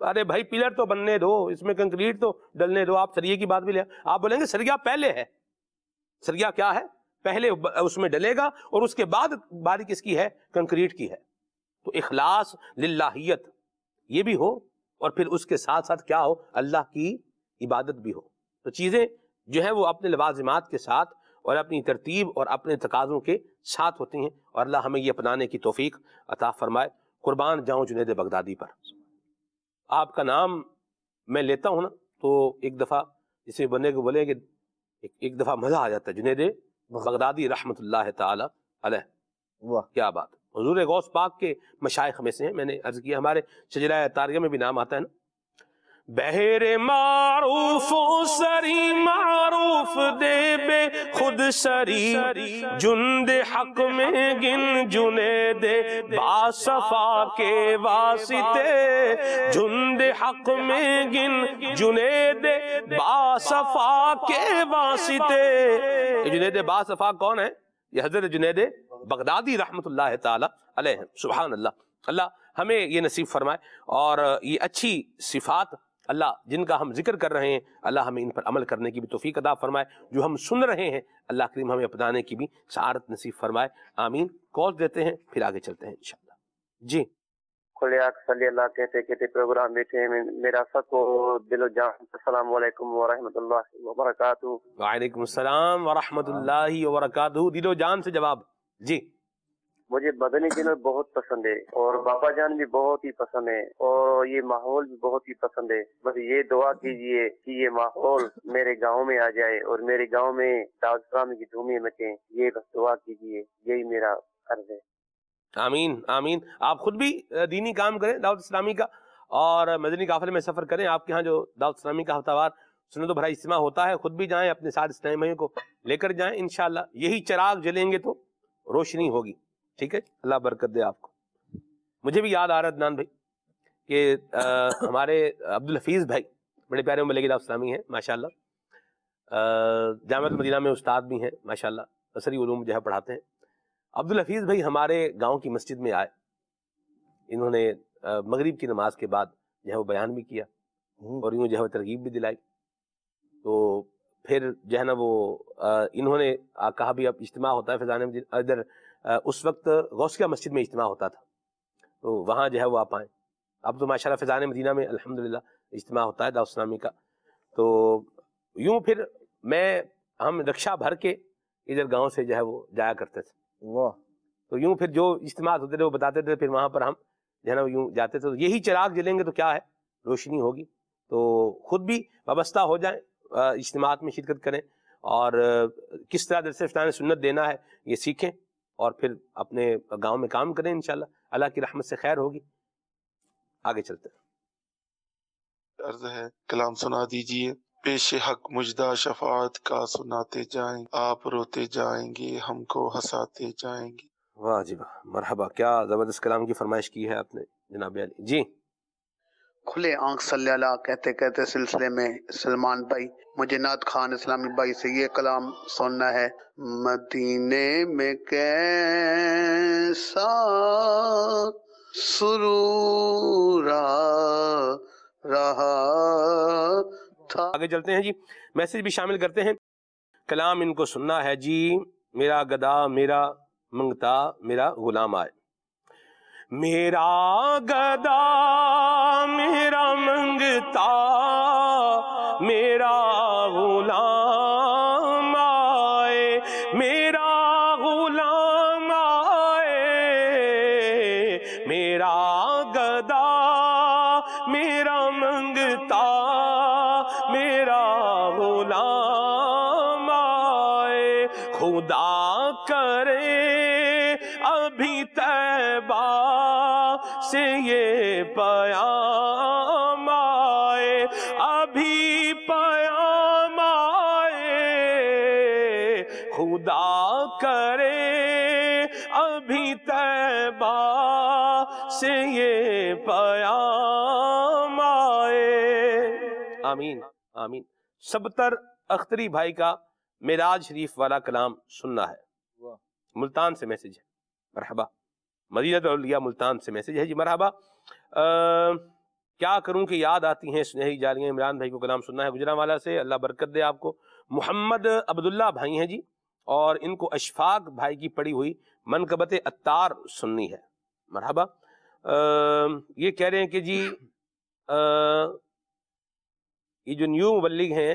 अरे भाई पिलर तो बनने दो इसमें कंक्रीट तो डलने दो आप सरिये की बात भी ले आप बोलेंगे सरिया पहले है सरिया क्या है पहले उसमें डलेगा और उसके बाद बारी किसकी है कंक्रीट की है तो इखलास लाहियत ये भी हो और फिर उसके साथ साथ क्या हो अल्लाह की इबादत भी हो तो चीज़ें जो है वो अपने लवाजमात के साथ और अपनी तरतीब और अपने तकाज़ों के साथ होती हैं और अल्लाह हमें ये अपनाने की तोफ़ीक अता फरमाए कुर्बान जाऊँ जुनेद बगदादी पर आपका नाम मैं लेता हूँ ना तो एक दफ़ा जिसमें बने को बोले कि एक, एक दफ़ा मज़ा आ जाता है जुनेद बगदादी रहमत ला वाह क्या बात हजूर गौस पाक के मशाइ में से हैं मैंने अर्ज़ किया हमारे शजरा तारिया में भी नाम आता है ना बहरे मारूफ सरी मारूफ दे बे खुद सरी जुंद हक में गिन जुने दे बासफा के वासिते जुंद हक में गिन जुने दे बासफा के वासिते जुनेद बासफा कौन है ये हजरत जुनेद बगदादी रहमत अलैह अल्लाह अल्लाह हमें ये नसीब फरमाए और ये अच्छी सिफात अल्लाह जिनका हम जिक्र कर रहे हैं अल्लाह हमें इन पर अमल करने की भी तोफ़ी अदा फरमाए जो हम सुन रहे हैं अल्लाह करीम हमें अपनाने की भी शारत नसीब फरमाए आमीन कॉल देते हैं फिर आगे चलते हैं इन जी खुले सल्ला कहते कहते प्रोग्राम बैठे मेरा सबको दिलो वालेकुम वालेकुम सलाम दिलो जान से जवाब जी मुझे बदनी जनर बहुत पसंद है और बाबा जान भी बहुत ही पसंद है और ये माहौल भी बहुत ही पसंद है बस ये दुआ कीजिए कि ये माहौल मेरे गांव में आ जाए और मेरे गांव में दाउदराम की धूमी मचे ये बस दुआ कीजिए यही मेरा अर्ज है आमीन आमीन आप खुद भी दीनी काम करें दाऊद इस्लामी का और मदनी काफिले में सफर करें आपके यहाँ जो दाऊद इस्लामी का हफ्तावार सुनो तो भरा इज्तम होता है खुद भी जाएं अपने साथ इस्लामियों को लेकर जाएं इन यही चिराग जलेंगे तो रोशनी होगी ठीक है अल्लाह बरकत दे आपको मुझे भी याद आ रहा अदनान भाई कि हमारे अब्दुल हफीज़ भाई बड़े प्यारे मलिक इस्लामी हैं माशा जामत मदीना में उस्ताद भी हैं माशाल्लाह असरी उलूम जो है पढ़ाते हैं अब्दुल हफीज़ भाई हमारे गांव की मस्जिद में आए इन्होंने मगरिब की नमाज के बाद जो है वो बयान भी किया हम्म। और यूँ जो है वो तरगीब भी दिलाई तो फिर जो है ना वो इन्होंने कहा भी अब इज्तम होता है फिजान इधर उस वक्त गौसिया मस्जिद में इज्तम होता था तो वहाँ जो है वो आप आएँ अब तो माशा फ़िज़ान मदीना में अलहमदिल्ला इज्तम होता है दाउसनामी का तो यूँ फिर मैं हम रक्षा भर के इधर गाँव से जो है वो जाया करते थे वाह तो यूँ फिर जो इज्तम होते थे वो बताते थे फिर वहाँ पर हम जो है ना यूँ जाते थे तो यही चिराग जलेंगे तो क्या है रोशनी होगी तो खुद भी वाबस्ता हो जाए इज्तम में शिरकत करें और किस तरह दरअसल सुन्नत देना है ये सीखें और फिर अपने गांव में काम करें इंशाल्लाह अल्लाह की रहमत से खैर होगी आगे चलते हैं अर्ज है कलाम सुना दीजिए पेश हक मुजदा शफात का सुनाते जाएं आप रोते जाएंगे हमको हंसाते जाएंगे वाह जी वाह मरहबा क्या जबरदस्त कलाम की फरमाइश की है आपने जनाब अली जी खुले आंख सल कहते कहते सिलसिले में सलमान भाई मुझे नात खान इस्लामी भाई से ये कलाम सुनना है मदीने में कैसा सुरूरा रहा था आगे चलते हैं जी मैसेज भी शामिल करते हैं कलाम इनको सुनना है जी मेरा गदा मेरा मंगता मेरा गुलाम आए मेरा गदा मेरा मंगता मेरा गुलाम आए मेरा गुलाम आए मेरा गदा मेरा मंगता मेरा गुलाम आए खुदा करे अभी तैबा से ये पयाम आए अभी पयाम आए खुदा करे अभी तैबा से ये पयाम आए आमीन आमीन सबतर अख्तरी भाई का मेराज शरीफ वाला कलाम सुनना है मुल्तान से मैसेज है मरहबा मदीना मुल्तान से मैसेज है जी मरहबा क्या करूं कि याद आती हैं स्नेही जालियाँ इमरान भाई को कलाम सुनना है वाला से अल्लाह बरकत दे आपको मोहम्मद अब्दुल्ला भाई हैं जी और इनको अशफाक भाई की पड़ी हुई मनकबत अतार सुननी है मरहबा ये कह रहे हैं कि जी आ, ये जो न्यू मुबलिग हैं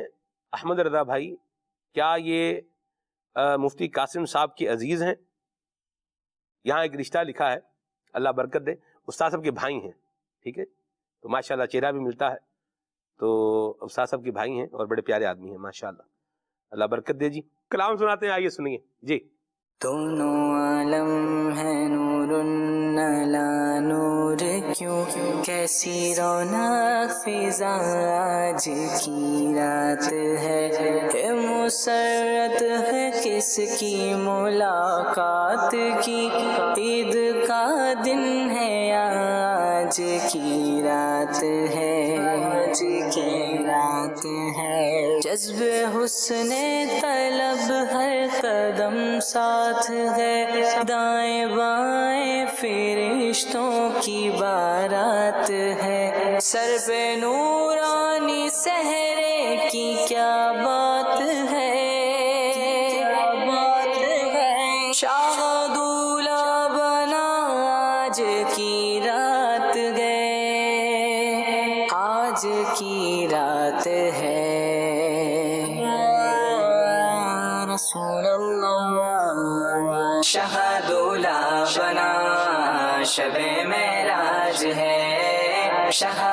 अहमद रजा भाई क्या ये आ, मुफ्ती कासिम साहब के अजीज़ हैं यहाँ एक रिश्ता लिखा है अल्लाह बरकत दे उस्ताद साहब के भाई हैं ठीक है तो माशाल्लाह चेहरा भी मिलता है तो उस्ताद साहब के भाई हैं और बड़े प्यारे आदमी हैं माशाल्लाह अल्लाह बरकत दे जी कलाम सुनाते हैं आइए सुनिए जी दोनों आलम है नूर नला नूर क्यों कैसी रौनक फिजा आज की रात है मुसरत है किसकी मुलाकात की ईद का दिन है आज की रात है आज की रात है जज्ब हुसन तलब हर कदम साथ है दाएं बाएं फिरिश्तों की बारात है सर पे नूर Shahab.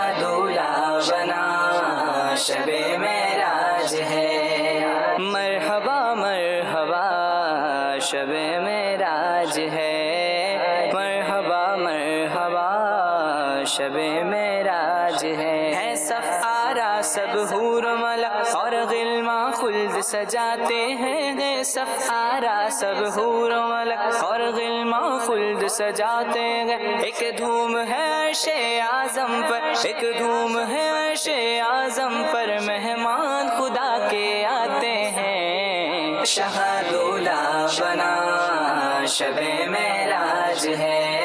शबे मेराज है है सफारा सब हूर मला और गिलमा खुल्द सजाते हैं है सफारा सब हूर मला और गिलमा खुल्द सजाते हैं एक धूम है शे आजम पर एक धूम है शे आजम पर मेहमान खुदा के आते हैं शहदुला बना शबे मेराज है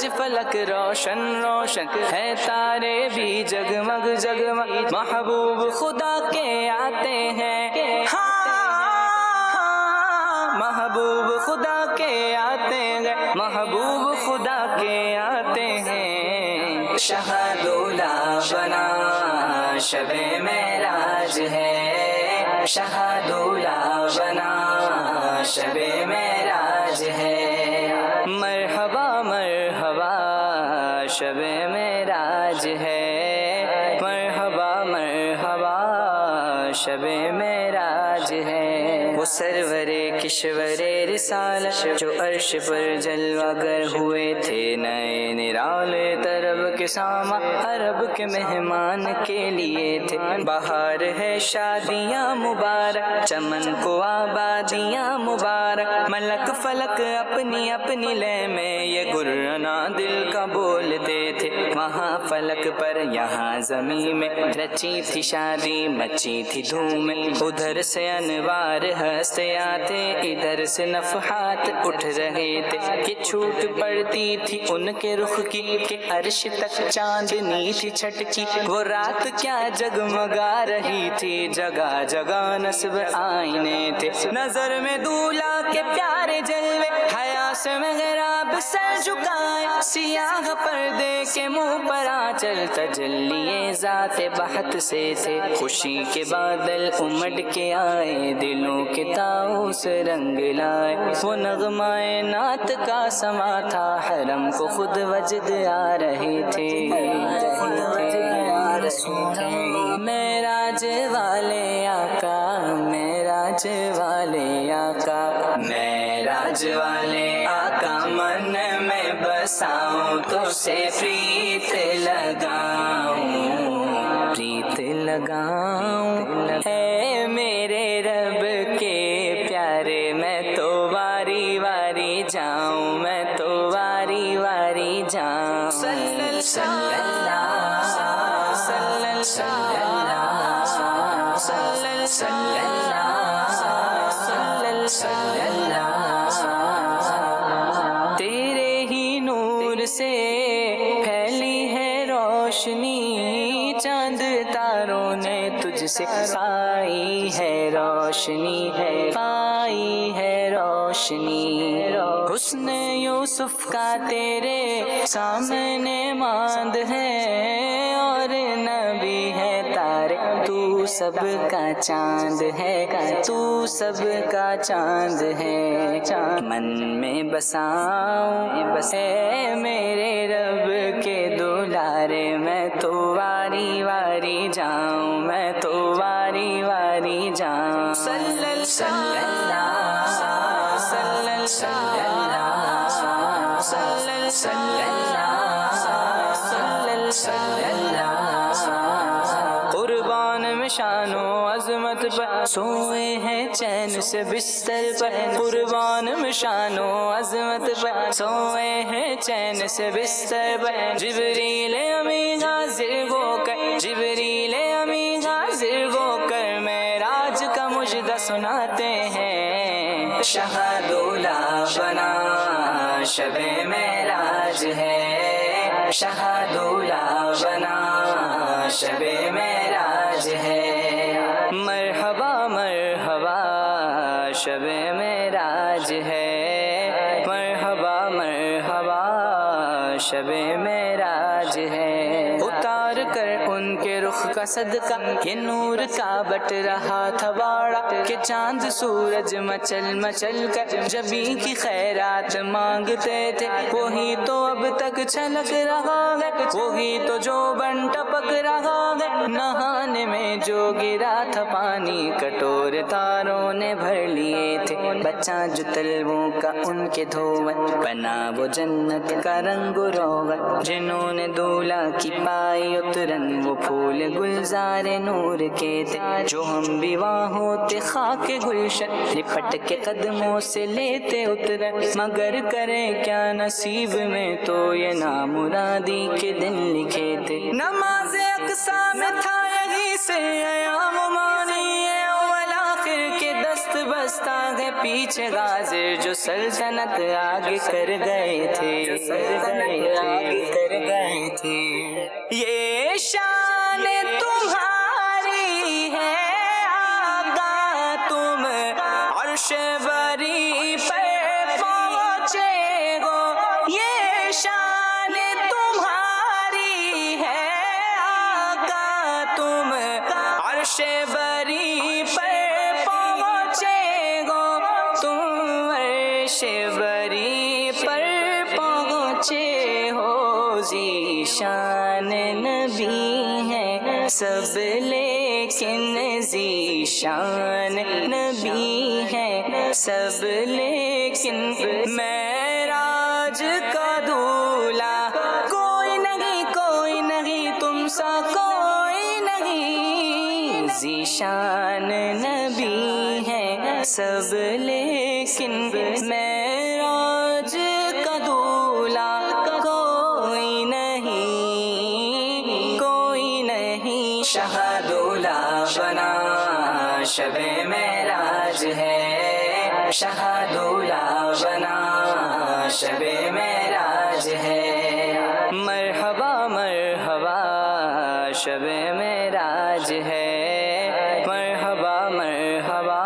आज फलक रोशन रोशन है तारे भी जगमग जगमग महबूब खुदा के आते हैं हाँ, हाँ, महबूब खुदा के आते हैं महबूब खुदा के आते हैं शहदुला बना शबे मेराज है शहदुला बना शबे सरवरे किशवरे रिसाल जो अर्श पर जलवागर हुए थे नए निराले तरब के सामा अरब के मेहमान के लिए थे बाहर है शादियां मुबारक चमन को आबादियां मुबारक मलक फलक अपनी अपनी लय में ये गुर्रना दिल का बोलते वहाँ फलक पर यहाँ जमी में रची थी शादी मची थी धूम उधर से अनवार हंसते आते इधर से नफहात उठ रहे थे कि छूट पड़ती थी उनके रुख की के अर्श तक चांदनी थी छटकी वो रात क्या जगमगा रही थी जगह जगह नस्ब आईने थे नजर में दूल्हा के प्यारे जलवे हया से मेहराब सर झुकाए सियाह पर्दे के मुंह ऊपर आचल तजलिए जाते बहत से थे खुशी के बादल उमड़ के आए दिलों के ताऊस रंग लाए वो नगमाए नात का समा था हरम को खुद वजद आ रहे थे, थे। मेराज वाले आका मेराज वाले आका मेराज वाले आका बसाऊं तो से प्रीत लगा रोशनी हुस्न यूसुफ का तेरे सामने मांद है और नबी है तारे तू सब का चांद है तू सब का चांद है मन में बसाओ बसे मेरे रब के दुलारे मैं तो वारी वारी जाऊं मैं तो वारी वारी जाऊं सल्लल्लाहु शानो अजमत पर सोए हैं चैन से बिस्तर पर कुरबान में शानो अजमत पर सोए हैं चैन से बिस्तर पर जिबरीले अमी हाजिर वो कर जिबरीले अमी हाजिर गो कर मैं राज का मुझदा सुनाते हैं शहर शबे मेराज है शहादुला बना शबे का के नूर का बट रहा था बाड़ा के चांद सूरज मचल मचल कर जबी की खैरात मांगते थे वही तो अब तक छलक रहा है वही तो जो बन टपक रहा है नहाने में जो गिरा था पानी कटोर तारों ने भर लिए थे बच्चा जो तलवों का उनके धोवन बना वो जन्नत का रंग रोवन जिन्होंने दूल्हा की पाई उतरन वो फूल गुल गुलजार नूर के तार जो हम विवाह होते खाक गुलशन लिपट के कदमों से लेते उतर मगर करे क्या नसीब में तो ये मुरादी के दिन लिखे थे नमाज अक्सा में था यही से आयाम मानिए बस्ता गए पीछे गाजे जो सल्तनत आगे कर गए थे सल्तनत आगे कर गए थे ये शाह high. सब लेकिन जीशान नबी है सब लेकिन मैराज का दूल्हा कोई नहीं कोई नहीं तुम सा कोई नहीं जीशान नबी है सब बना शबे मेराज है मरहबा मरहबा शबे मेराज है मरहबा मरहबा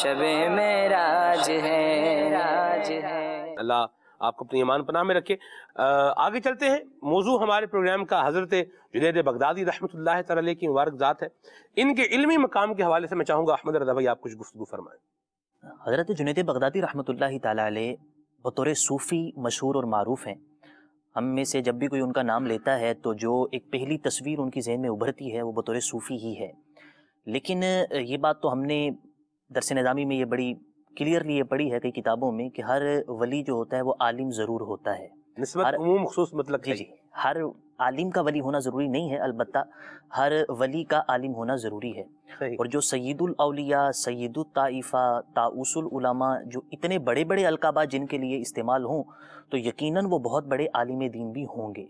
शबे मेराज है राज है अल्लाह आपको अपनी ईमान पनाह में रखे आ, आगे चलते हैं मौजू हमारे प्रोग्राम का हज़रत जुनेद बगदादी रहमत की मुबारक ज़ात है इनके इलमी मकाम के हवाले से मैं चाहूँगा अहमद रजा भाई आप कुछ गुफ्तु फरमाएं हज़रत जुनेद बगदादी रहमतुल्लाह ताली बतौर सूफ़ी मशहूर और मरूफ़ हैं हम में से जब भी कोई उनका नाम लेता है तो जो एक पहली तस्वीर उनकी जहन में उभरती है वो बतौर सूफ़ी ही है लेकिन ये बात तो हमने दरस नज़ामी में ये बड़ी क्लियरली ये पढ़ी है कई किताबों में कि हर वली जो होता है वो आलिम ज़रूर होता है हर, मतलब जी जी हर आलिम का वली होना ज़रूरी नहीं है अलबत् हर वली का आलिम होना ज़रूरी है और जो सैदुलौलिया सैदुलताइफ़ा ताउसलामा जो इतने बड़े बड़े अलकाबा जिनके लिए इस्तेमाल हों तो यकीन वो बहुत बड़े आलिम दीन भी होंगे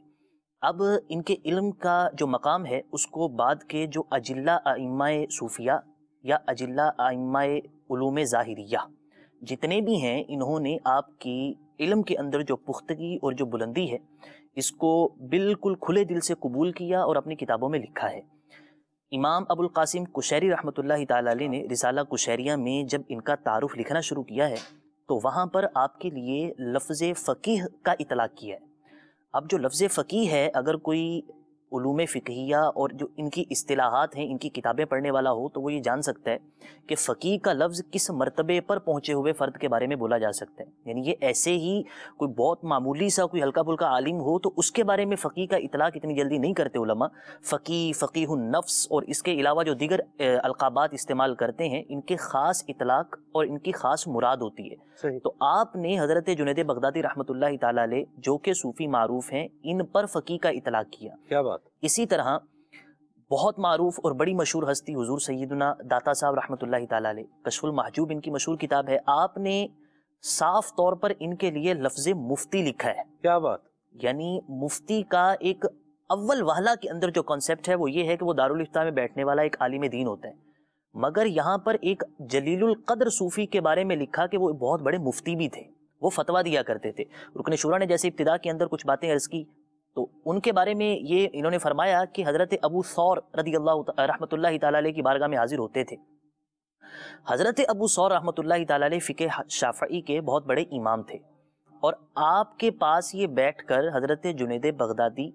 अब इनके इल्म का जो मकाम है उसको बाद के जो अजिल्ला आइमा सूफिया या अजिल्ला आइमा उलूम ज़ाहिरिया जितने भी हैं इन्होंने आपकी इल्म के अंदर जो पुख्तगी और जो बुलंदी है इसको बिल्कुल खुले दिल से कबूल किया और अपनी किताबों में लिखा है इमाम अबुल कासिम कुशैरी रहमतुल्लाह ताली ने रिसाला कुशैरिया में जब इनका तारुफ लिखना शुरू किया है तो वहाँ पर आपके लिए लफ्ज़ फ़कीह का इतलाक़ किया है अब जो लफ्ज़ फ़कीह है अगर कोई ूम फ़िकिया और जो इनकी असलाहत हैं इनकी किताबें पढ़ने वाला हो तो वो ये जान सकता है कि फ़कीर का लफ्ज़ किस मरतबे पर पहुँचे हुए फ़र्द के बारे में बोला जा सकता है यानी ये ऐसे ही कोई बहुत मामूली सा कोई हल्का फुल्का आलिम हो तो उसके बारे में फ़कीर का इतलाक इतनी जल्दी नहीं करते उलमा फ़कीह नफ्स और इसके अलावा जो दीगर अलकाबात इस्तेमाल करते हैं इनके ख़ास इतलाक और इनकी ख़ास मुराद होती है तो आपने हज़रत जुनेद बगदादी रहमत ला जो कि सूफ़ी मारूफ हैं इन पर फ़कीह का इतलाक किया क्या बात इसी तरह बहुत मरूफ और बड़ी मशहूर हस्ती हजूर सैदना दाता साहब रहमत कशफुल महजूब इनकी मशहूर किताब है आपने साफ तौर पर इनके लिए लफ्ज मुफ्ती लिखा है क्या बात यानी मुफ्ती का एक अव्वल वाहला के अंदर जो कॉन्सेप्ट है वो ये है कि वो दारुलफ्ता में बैठने वाला एक आलिम दीन होता है मगर यहाँ पर एक जलीलुल कदर सूफी के बारे में लिखा कि वो बहुत बड़े मुफ्ती भी थे वो फतवा दिया करते थे रुकन शुरा ने जैसे इब्तदा के अंदर कुछ बातें अर्ज की तो उनके बारे में ये इन्होंने फरमाया कि हज़रत अबू सौर रदी अल्लाह रहमत ला की बारगाह में हाजिर होते थे हज़रत अबू सौर रहमत ला फ़िके शाफ़ी के बहुत बड़े इमाम थे और आपके पास ये बैठ कर हज़रत जुनेद बगदादी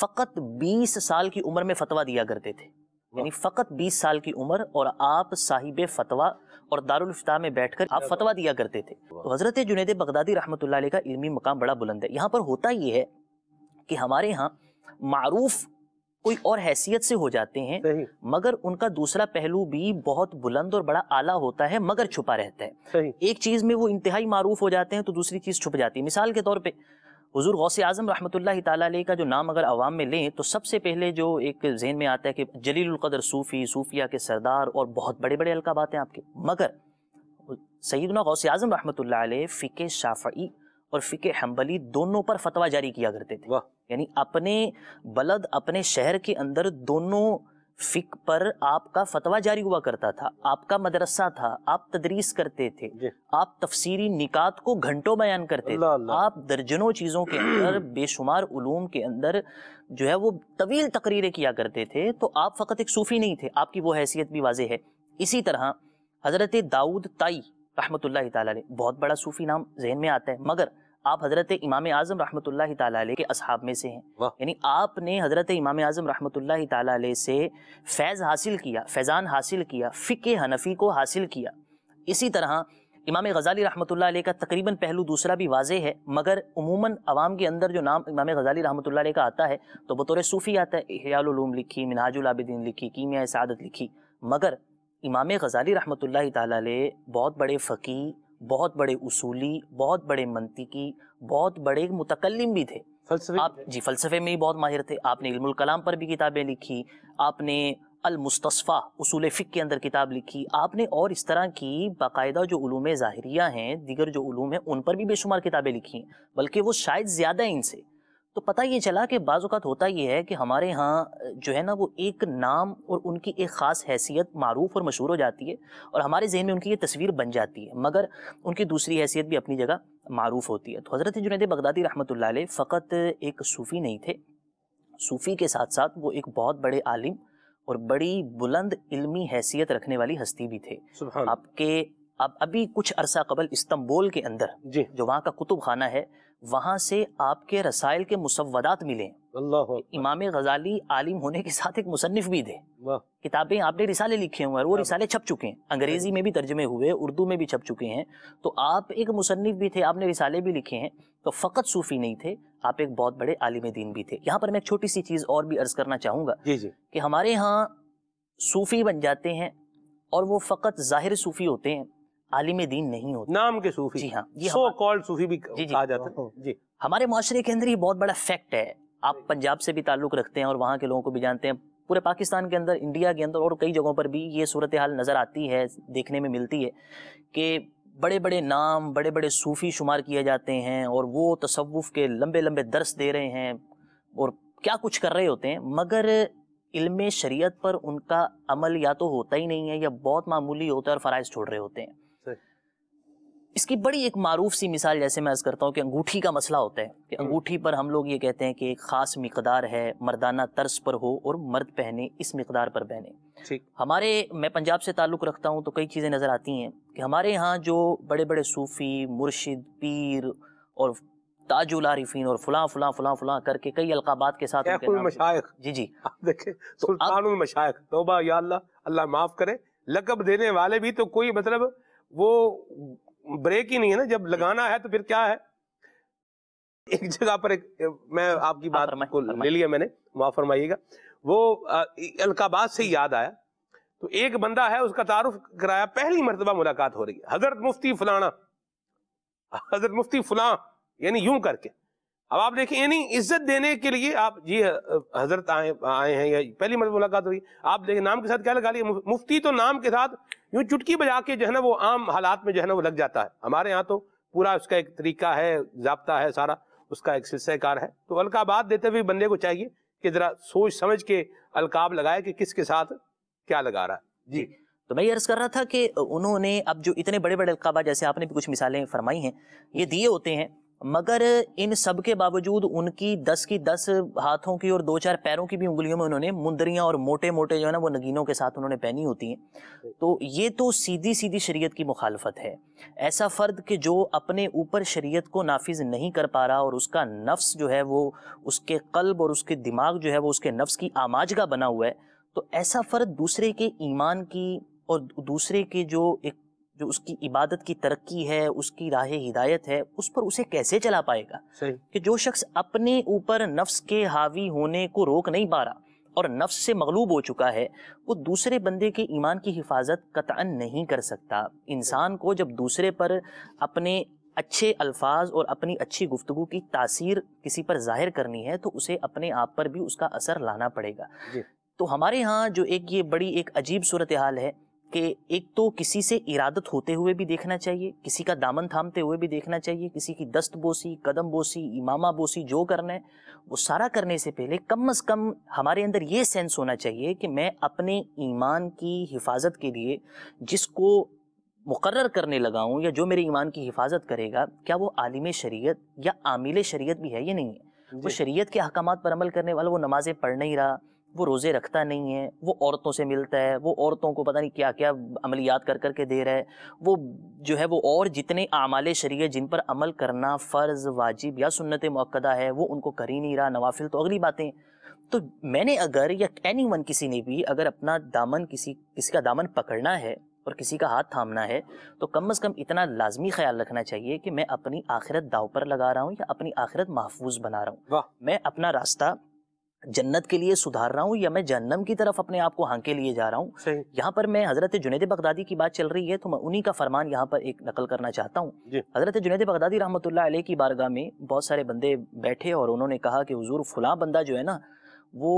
फ़कत बीस साल की उम्र में फ़तवा दिया करते थे यानी फ़कत बीस साल की उम्र और आप साहिब फ़तवा और दारुलफ्ता में बैठ कर आप फतवा दिया करते थे तो हज़रत जुनेद बगदादी रहमत का इलमी मकाम बड़ा बुलंद है यहाँ पर होता ये है कि हमारे यहाँ मारूफ कोई और हैसियत से हो जाते हैं मगर उनका दूसरा पहलू भी बहुत बुलंद और बड़ा आला होता है मगर छुपा रहता है एक चीज में वो इंतहाई मारूफ हो जाते हैं तो दूसरी चीज छुप जाती है मिसाल के तौर पर हजूर गौसे आजम रहमत ताली का जो नाम अगर आवाम में लें तो सबसे पहले जो एक जहन में आता है कि जलीलकदर सूफ़ी सूफिया के सरदार और बहुत बड़े बड़े अलकाबात हैं आपके मगर सईदना गौसे आजम रहमत फ़िक शाफ़ी और फ़िके हम्बली दोनों पर फतवा जारी किया करते थे यानी अपने बलद अपने शहर के अंदर दोनों फिक पर आपका फतवा जारी हुआ करता था आपका मदरसा था आप तदरीस करते थे आप तफसीरी निकात को घंटों बयान करते ला, ला। थे आप दर्जनों चीज़ों के अंदर बेशुमार उलूम के अंदर जो है वो तवील तकरीरें किया करते थे तो आप फ़कत एक सूफ़ी नहीं थे आपकी वो हैसियत भी वाज है इसी तरह हज़रत दाऊद ताई रहमत बहुत बड़ा सूफ़ी नाम जहन में आता है मगर आप हज़रत इमाम आज़म रही के असहाब में से हैं यानी आपने हज़रत इमाम आज़म रहमत से फैज़ हासिल किया फैज़ान हासिल किया फ़िक हनफी को हासिल किया इसी तरह इमाम गज़ाली रहमत का तकरीबन पहलू दूसरा भी वाज है मगर उमूमन आवाम के अंदर जो नाम इमाम गज़ाली रहमत का आता है तो बतौर सूफ़ी आता है हयालूम लिखी मिनाजुलाबिदीन लिखी कीमिया सदत लिखी मगर इमाम गज़ाली रहमत ताली बहुत बड़े फ़कीर बहुत बड़े उसूली बहुत बड़े मनतिकी बहुत बड़े मुतकलम भी थे फलसफे आप जी फलसफे में ही बहुत माहिर थे आपने इल्मुल कलाम पर भी किताबें लिखी आपने मुस्तफ़ा उसूल फ़िक के अंदर किताब लिखी आपने और इस तरह की बाकायदा जो ूम हैं दिगर जो हैं उन पर भी बेशुमार किताबें लिखी हैं बल्कि वो शायद ज़्यादा इनसे तो पता ये चला कि बाज़ात होता ये है कि हमारे यहाँ जो है ना वो एक नाम और उनकी एक ख़ास हैसियत मरूफ और मशहूर हो जाती है और हमारे जहन में उनकी ये तस्वीर बन जाती है मगर उनकी दूसरी हैसियत भी अपनी जगह मरूफ होती है तो हज़रत जुनेद बगदादी रहमत फ़कत एक सूफ़ी नहीं थे सूफ़ी के साथ साथ वो एक बहुत बड़े आलिम और बड़ी बुलंद इल्मी हैसियत रखने वाली हस्ती भी थे आपके अब अभी कुछ अरसा कबल इस्तंबोल के अंदर जो वहाँ का कुतुब खाना है वहां से आपके रसायल के मुसवदात मिले इमाम गजाली आलिम होने के साथ एक मुसनफ भी थे किताबें आपने रिसाले लिखे हुए हैं वो हाँ। रिसाले छप चुके हैं अंग्रेजी हाँ। में भी तर्जमे हुए उर्दू में भी छप चुके हैं तो आप एक मुसनफ भी थे आपने रिसाले भी लिखे हैं तो फ़कत सूफ़ी नहीं थे आप एक बहुत बड़े आलिम दीन भी थे यहाँ पर मैं एक छोटी सी चीज़ और भी अर्ज़ करना चाहूंगा कि हमारे यहाँ सूफ़ी बन जाते हैं और वो फ़कत ज़ाहिर सूफ़ी होते हैं आलिम दीन नहीं होते नाम के सूफी जी हाँ ये सो कॉल्ड सूफी भी जी, जी, कहा जाता है हाँ। जी हमारे माशरे के अंदर ये बहुत बड़ा फैक्ट है आप पंजाब से भी ताल्लुक रखते हैं और वहाँ के लोगों को भी जानते हैं पूरे पाकिस्तान के अंदर इंडिया के अंदर और कई जगहों पर भी ये सूरत हाल नज़र आती है देखने में मिलती है कि बड़े बड़े नाम बड़े बड़े सूफ़ी शुमार किए जाते हैं और वो तसवुफ़ के लंबे लंबे दर्स दे रहे हैं और क्या कुछ कर रहे होते हैं मगर इल्म शरीयत पर उनका अमल या तो होता ही नहीं है या बहुत मामूली होता है और फ़राइज छोड़ रहे होते हैं इसकी बड़ी एक मारूफ सी मिसाल जैसे मैं अर्ज़ करता हूँ कि अंगूठी का मसला होता है कि हम्म। अंगूठी पर हम लोग ये कहते हैं कि एक ख़ास मकदार है मर्दाना तर्स पर हो और मर्द पहने इस मकदार पर पहने ठीक हमारे मैं पंजाब से ताल्लुक़ रखता हूँ तो कई चीज़ें नज़र आती हैं कि हमारे यहाँ जो बड़े बड़े सूफ़ी मुर्शिद पीर और ताजुल आरिफिन और फलां फुला फुला फुला करके कई अलकाबात के साथ जी जी देखिए सुल्तानुल या अल्लाह माफ़ करे लकब देने वाले भी तो कोई मतलब वो ब्रेक ही नहीं है ना जब लगाना है तो फिर क्या है एक जगह पर एक मैं आपकी हाँ, बात को ले लिया मैंने माफ फरमाइएगा वो अलकाबाद से याद आया तो एक बंदा है उसका तारुफ कराया पहली मरतबा मुलाकात हो रही है हजरत मुफ्ती फलाना हजरत मुफ्ती फला यानी यूं करके अब आप देखें यानी इज्जत देने के लिए आप जी हजरत आए आए हैं या पहली मरतबा मुलाकात हुई आप देखें नाम के साथ क्या लगा लिया मुफ्ती तो नाम के साथ यूं चुटकी बजा के जो है ना वो आम हालात में जो है ना वो लग जाता है हमारे यहाँ तो पूरा उसका एक तरीका है जाप्ता है सारा उसका एक सिलसिलेकार है तो अलकाबाद देते हुए बंदे को चाहिए कि जरा सोच समझ के अलकाब लगाए कि किसके साथ क्या लगा रहा है जी तो मैं ये अर्ज़ कर रहा था कि उन्होंने अब जो इतने बड़े बड़े अलकाबा जैसे आपने भी कुछ मिसालें फरमाई हैं ये दिए होते हैं मगर इन सब के बावजूद उनकी दस की दस हाथों की और दो चार पैरों की भी उंगलियों में उन्होंने मुंदरियां और मोटे मोटे जो है ना वो नगीनों के साथ उन्होंने पहनी होती हैं तो ये तो सीधी सीधी शरीयत की मुखालफत है ऐसा फ़र्द कि जो अपने ऊपर शरीयत को नाफिज नहीं कर पा रहा और उसका नफ्स जो है वो उसके कल्ब और उसके दिमाग जो है वो उसके नफ्स की आमाजगा बना हुआ है तो ऐसा फ़र्द दूसरे के ईमान की और दूसरे के जो एक जो उसकी इबादत की तरक्की है उसकी राह हिदायत है उस पर उसे कैसे चला पाएगा कि जो शख्स अपने ऊपर नफ्स के हावी होने को रोक नहीं पा रहा और नफ्स से मगलूब हो चुका है वो दूसरे बंदे के ईमान की हिफाजत कतान नहीं कर सकता इंसान को जब दूसरे पर अपने अच्छे अल्फाज और अपनी अच्छी गुफ्तु की तासीर किसी पर जाहिर करनी है तो उसे अपने आप पर भी उसका असर लाना पड़ेगा तो हमारे यहाँ जो एक ये बड़ी एक अजीब सूरत हाल है कि एक तो किसी से इरादत होते हुए भी देखना चाहिए किसी का दामन थामते हुए भी देखना चाहिए किसी की दस्त बोसी कदम बोसी इमामा बोसी जो करना है वो सारा करने से पहले कम अज़ कम हमारे अंदर ये सेंस होना चाहिए कि मैं अपने ईमान की हिफाजत के लिए जिसको मुकर करने लगा हूँ या जो मेरे ईमान की हिफाजत करेगा क्या वो आलिम शरीयत या आमिल शरीयत भी है या नहीं है वो शरीयत के अहकाम पर अमल करने वाला वो नमाज़ें पढ़ नहीं रहा वो रोज़े रखता नहीं है वो औरतों से मिलता है वो औरतों को पता नहीं क्या क्या अमलियात कर कर के दे रहा है वो जो है वो और जितने आमाल शरीय जिन पर अमल करना फ़र्ज़ वाजिब या सुन्नत मौक़दा है वो उनको कर ही नहीं रहा नवाफिल तो अगली बातें तो मैंने अगर या एनी वन किसी ने भी अगर अपना दामन किसी किसी का दामन पकड़ना है और किसी का हाथ थामना है तो कम अज़ कम इतना लाजमी ख्याल रखना चाहिए कि मैं अपनी आखिरत दाव पर लगा रहा हूँ या अपनी आखिरत महफूज बना रहा हूँ मैं अपना रास्ता जन्नत के लिए सुधार रहा हूँ या मैं जहन्नम की तरफ अपने आप को हाँके लिए जा रहा हूँ यहाँ पर मैं हजरत जुनेद बगदादी की बात चल रही है तो मैं उन्हीं का फरमान यहाँ पर एक नकल करना चाहता हूँ हजरत जुनेद बगदादी रहमत की बारगाह में बहुत सारे बंदे बैठे और उन्होंने कहा कि हजूर फुला बंदा जो है ना वो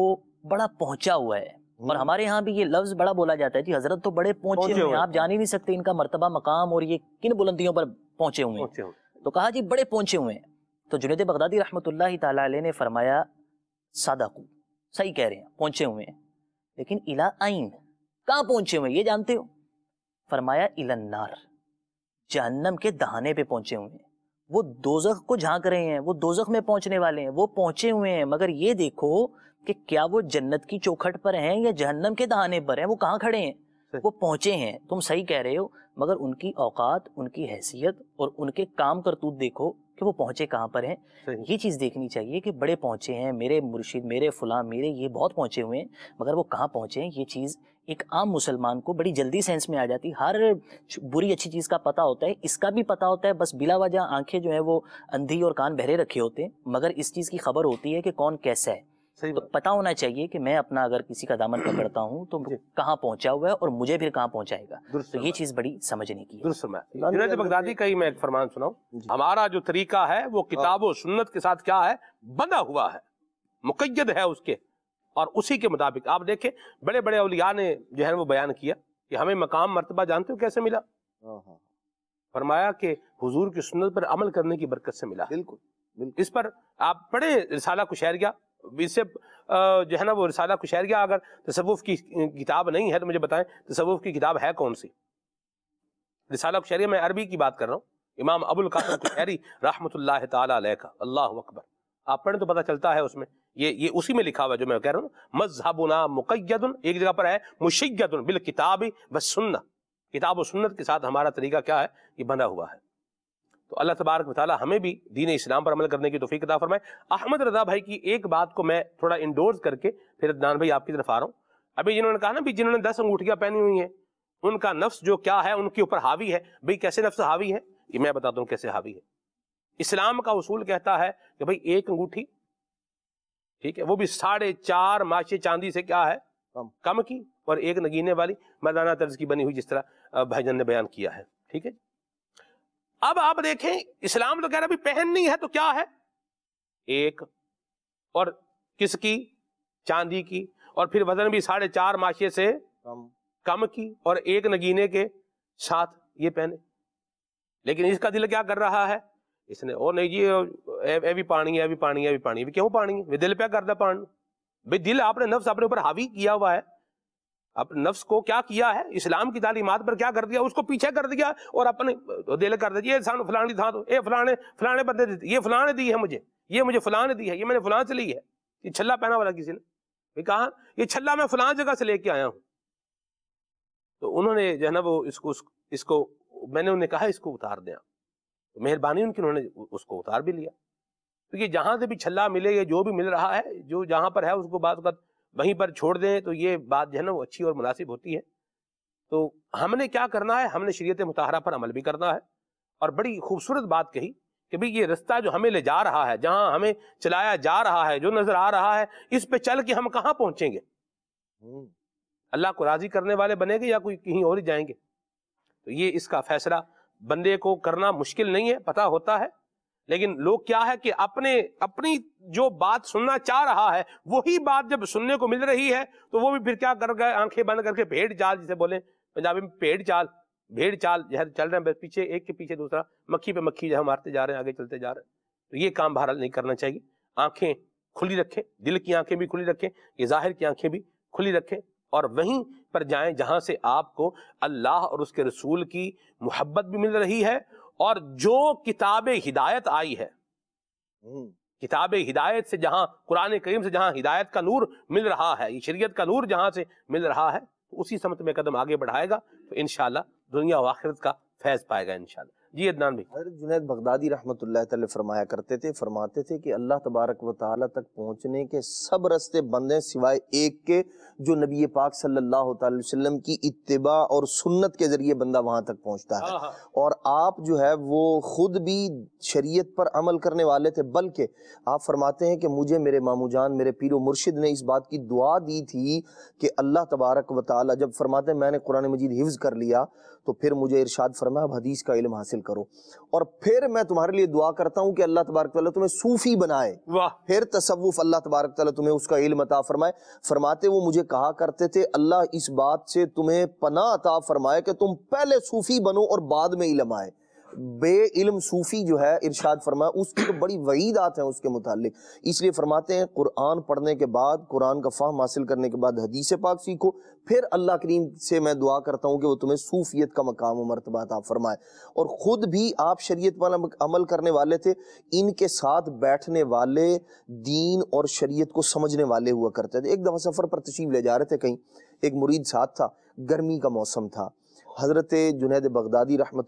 बड़ा पहुंचा हुआ है हम्म। और हमारे यहाँ भी ये लफ्ज बड़ा बोला जाता है जी हजरत तो बड़े पहुंचे हुए हैं आप जान ही नहीं सकते इनका मरतबा मकाम और ये किन बुलंदियों पर पहुंचे हुए हैं तो कहा जी बड़े पहुंचे हुए हैं तो जुनेद बगदादी रहमत ने फरमाया सदाकू सही कह रहे हैं पहुंचे हुए हैं लेकिन इला आइन कहां पहुंचे हुए ये जानते हो फरमाया इलन्नार जहन्नम के दहाने पे पहुंचे हुए हैं वो दोजख को झांक रहे हैं वो दोजख में पहुंचने वाले हैं वो पहुंचे हुए हैं मगर ये देखो कि क्या वो जन्नत की चौखट पर हैं या जहन्नम के दहाने पर हैं वो कहाँ खड़े हैं वो पहुंचे हैं तुम सही कह रहे हो मगर उनकी औकात उनकी हैसियत और उनके काम करतूत देखो कि वो पहुंचे कहाँ पर हैं ये चीज़ देखनी चाहिए कि बड़े पहुंचे हैं मेरे मुर्शिद मेरे फुला मेरे ये बहुत पहुंचे हुए हैं मगर वो कहाँ पहुंचे हैं ये चीज़ एक आम मुसलमान को बड़ी जल्दी सेंस में आ जाती हर बुरी अच्छी चीज़ का पता होता है इसका भी पता होता है बस बिला वजह आँखें जो है वो अंधी और कान बहरे रखे होते हैं मगर इस चीज़ की खबर होती है कि कौन कैसा है तो पता होना चाहिए कि मैं अपना अगर किसी का दामन पकड़ता हूँ तो कहाँ पहुंचा हुआ है और मुझे फिर कहाँ पहुंचाएगा तो ये चीज बड़ी समझने की बगदादी का ही मैं एक फरमान सुनाऊं हमारा जो तरीका है वो हाँ। किताब सुन्नत के साथ क्या है बना हुआ है मुकैद है उसके और उसी के मुताबिक आप देखें बड़े बड़े अलिया ने जो है वो बयान किया कि हमें मकाम मरतबा जानते हो कैसे मिला हाँ, हाँ। फरमाया कि हुजूर की सुन्नत पर अमल करने की बरकत से मिला बिल्कुल इस पर आप पढ़े रिसाला गया इससे जो है ना वो रिसाला कुशैर गया अगर तसवुफ़ की किताब नहीं है तो मुझे बताएं तसवुफ़ की किताब है कौन सी रिसाला कुशैरिया मैं अरबी की बात कर रहा हूँ इमाम अबुल कासम कुशैरी रहमतुल्लाह ताला का अल्लाह अकबर आप पढ़ें तो पता चलता है उसमें ये ये उसी में लिखा हुआ है जो मैं कह रहा हूँ मजहबुना मुकैदन एक जगह पर है मुशैदन बिल किताबी बस सुन्नत किताब व सुन्नत के साथ हमारा तरीका क्या है ये बना हुआ है तो अल्लाह तबारक मतलब हमें भी दीन इस्लाम पर अमल करने की तोफ़ी कदा फरमाए अहमद रजा भाई की एक बात को मैं थोड़ा इंडोर्स करके फिर अदनान भाई आपकी तरफ आ रहा हूँ अभी जिन्होंने कहा ना भी जिन्होंने दस अंगूठियाँ पहनी हुई हैं उनका नफ्स जो क्या है उनके ऊपर हावी है भाई कैसे नफ्स हावी है ये मैं बताता हूँ कैसे हावी है इस्लाम का उसूल कहता है कि भाई एक अंगूठी ठीक है वो भी साढ़े चार माशे चांदी से क्या है कम की और एक नगीने वाली मदाना तर्ज की बनी हुई जिस तरह भाईजन ने बयान किया है ठीक है अब आप देखें इस्लाम तो कह रहा भी पहननी है तो क्या है एक और किसकी चांदी की और फिर वजन भी साढ़े चार माशे से कम कम की और एक नगीने के साथ ये पहने लेकिन इसका दिल क्या कर रहा है इसने और नहीं जी ये भी पानी है भी पानी है भी पानी है क्यों पानी है दिल पे करता पानी भाई दिल आपने नफ्स अपने ऊपर हावी किया हुआ है अब नफ्स को क्या किया है इस्लाम की तालीमत पर क्या कर दिया उसको पीछे कर दिया और अपने दिल कर दिया ये इंसान फलानी था तो ये फलाने फलाने बंदे दी ये फलाने दी है मुझे ये मुझे फलाने दी है ये मैंने फलां से ली है ये छल्ला पहना वाला किसी ने कहा ये छल्ला मैं फलान जगह से लेके आया हूँ तो उन्होंने जो है ना वो इसको इसको मैंने उन्हें कहा इसको उतार दें तो मेहरबानी उनकी उन्होंने उसको उतार भी लिया क्योंकि तो जहां से भी छल्ला मिले या जो भी मिल रहा है जो जहां पर है उसको बात वहीं पर छोड़ दें तो ये बात जो है ना वो अच्छी और मुनासिब होती है तो हमने क्या करना है हमने शरीत मतहरा पर अमल भी करना है और बड़ी खूबसूरत बात कही कि भाई ये रास्ता जो हमें ले जा रहा है जहां हमें चलाया जा रहा है जो नजर आ रहा है इस पे चल के हम कहाँ पहुंचेंगे हम्म। अल्लाह को राजी करने वाले बनेंगे या कोई कहीं और ही जाएंगे तो ये इसका फैसला बंदे को करना मुश्किल नहीं है पता होता है लेकिन लोग क्या है कि अपने अपनी जो बात सुनना चाह रहा है वही बात जब सुनने को मिल रही है तो वो भी फिर क्या कर गए आंखें बंद करके भेड़ चाल जिसे बोले पंजाबी में भेड़ चाल भेड़ चाल जहर चल रहे हैं पीछे एक के पीछे दूसरा मक्खी पे मक्खी जो मारते जा रहे हैं आगे चलते जा रहे हैं तो ये काम भारत नहीं करना चाहिए आंखें खुली रखें दिल की आंखें भी खुली रखें ये जाहिर की आंखें भी खुली रखें और वहीं पर जाएं जहां से आपको अल्लाह और उसके रसूल की मोहब्बत भी मिल रही है और जो किताब हिदायत आई है हम्म। किताब हिदायत से जहां कुरान करीम से जहां हिदायत का नूर मिल रहा है ये शरीयत का नूर जहां से मिल रहा है तो उसी समत में कदम आगे बढ़ाएगा तो इनशाला दुनिया आखिरत का फैज पाएगा इनशाला जी अदनान भाई जुनेद बगदादी रहमत फरमाया करते थे फरमाते थे कि अल्लाह तबारक व ताली तक पहुँचने के सब रस्ते बंद हैं सिवाय एक के जो नबी पाक सल्लल्लाहु अलैहि वसल्लम की इतबा और सुन्नत के ज़रिए बंदा वहाँ तक पहुँचता है हाँ, हाँ। और आप जो है वो ख़ुद भी शरीयत पर अमल करने वाले थे बल्कि आप फरमाते हैं कि मुझे मेरे मामू जान मेरे पीरो मुर्शिद ने इस बात की दुआ दी थी कि अल्लाह तबारक व ताली जब फरमाते मैंने कुरान मजीद हिफ्ज़ कर लिया तो फिर मुझे इरशाद फरमा अब हदीस का इलम हासिल करो और फिर मैं तुम्हारे लिए दुआ करता हूँ कि अल्लाह तबारक तुम्हें सूफी बनाए वाह फिर तसवुफ अल्लाह तबारक तुम्हें उसका इल्म अता फरमाए फरमाते वो मुझे कहा करते थे अल्लाह इस बात से तुम्हें पना अता फरमाए कि तुम पहले सूफी बनो और बाद में इलम आए बे इल्म सूफ़ी जो है इरशाद फरमा उसकी तो बड़ी आते हैं उसके मुतालिक इसलिए फरमाते हैं कुरान पढ़ने के बाद कुरान का फाह हासिल करने के बाद हदीस पाक सीखो फिर अल्लाह करीम से मैं दुआ करता हूँ कि वो तुम्हें सूफियत का मकाम मरतबा आप फरमाए और ख़ुद भी आप शरीय वाला अमल करने वाले थे इनके साथ बैठने वाले दीन और शरीय को समझने वाले हुआ करते थे एक दफ़ा सफ़र पर तशीब ले जा रहे थे कहीं एक मुरीद साथ था गर्मी का मौसम था हज़रत जुनेद बगदादी रहमत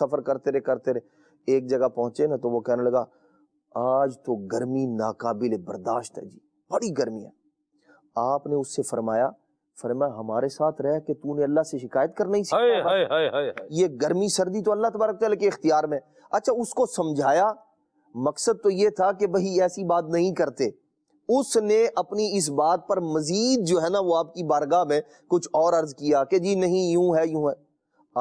सफ़र करते रहे करते रहे एक जगह पहुँचे ना तो वो कहने लगा आज तो गर्मी नाकाबिल बर्दाश्त है जी बड़ी गर्मी है आपने उससे फरमाया फरमा हमारे साथ रह के तूने अल्लाह से शिकायत करना ही सीखा ये गर्मी सर्दी तो अल्लाह तबारक के इख्तियार में अच्छा उसको समझाया मकसद तो ये था कि भाई ऐसी बात नहीं करते उसने अपनी इस बात पर मजीद जो है ना वो आपकी बारगाह में कुछ और अर्ज किया कि जी नहीं यूं है यूं है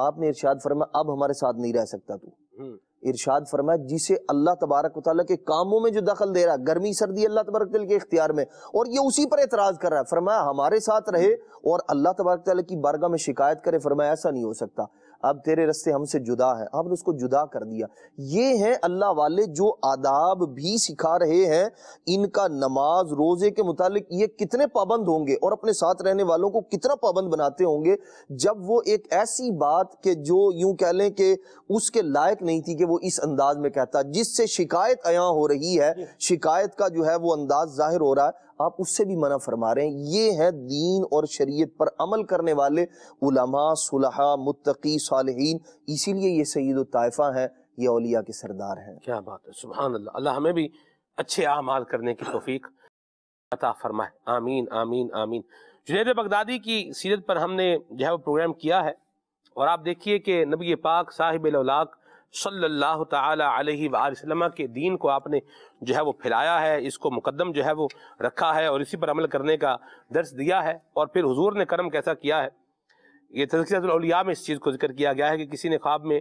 आपने इरशाद फरमा अब हमारे साथ नहीं रह सकता तू हम्म। इरशाद फरमाया जिसे अल्लाह तबारक के कामों में जो दखल दे रहा है गर्मी सर्दी अल्लाह तबारक के इख्तियार में और ये उसी पर एतराज कर रहा है फरमाया हमारे साथ रहे और अल्लाह तबारक की बारगाह में शिकायत करे फरमाया ऐसा नहीं हो सकता अब तेरे रस्ते हमसे जुदा है आपने उसको जुदा कर दिया ये है अल्लाह वाले जो आदाब भी सिखा रहे हैं इनका नमाज रोजे के मुतालिक ये कितने पाबंद होंगे और अपने साथ रहने वालों को कितना पाबंद बनाते होंगे जब वो एक ऐसी बात के जो यूं कह लें कि उसके लायक नहीं थी कि वो इस अंदाज में कहता जिससे शिकायत अया हो रही है शिकायत का जो है वो अंदाज जाहिर हो रहा है आप उससे भी मना फरमा रहे हैं ये है दीन और शरीयत पर अमल करने वाले उलमा सुलह मुतकी सालहीन इसीलिए ये सईद तयफा हैं ये अलिया के सरदार हैं क्या बात है सुबह अल्लाह हमें भी अच्छे अमाल करने की तोफीक अता फरमाए आमीन आमीन आमीन जुनेद बगदादी की सीरत पर हमने जो है वो प्रोग्राम किया है और आप देखिए कि नबी पाक साहिब लाक सल्लल्लाहु ताला अलैहि वसल्लम के दीन को आपने जो है वो फैलाया है इसको मुकदम जो है वो रखा है और इसी पर अमल करने का दर्स दिया है और फिर हुजूर ने करम कैसा किया है ये तजकिया में इस चीज़ को जिक्र किया गया है कि किसी ने ख्वाब में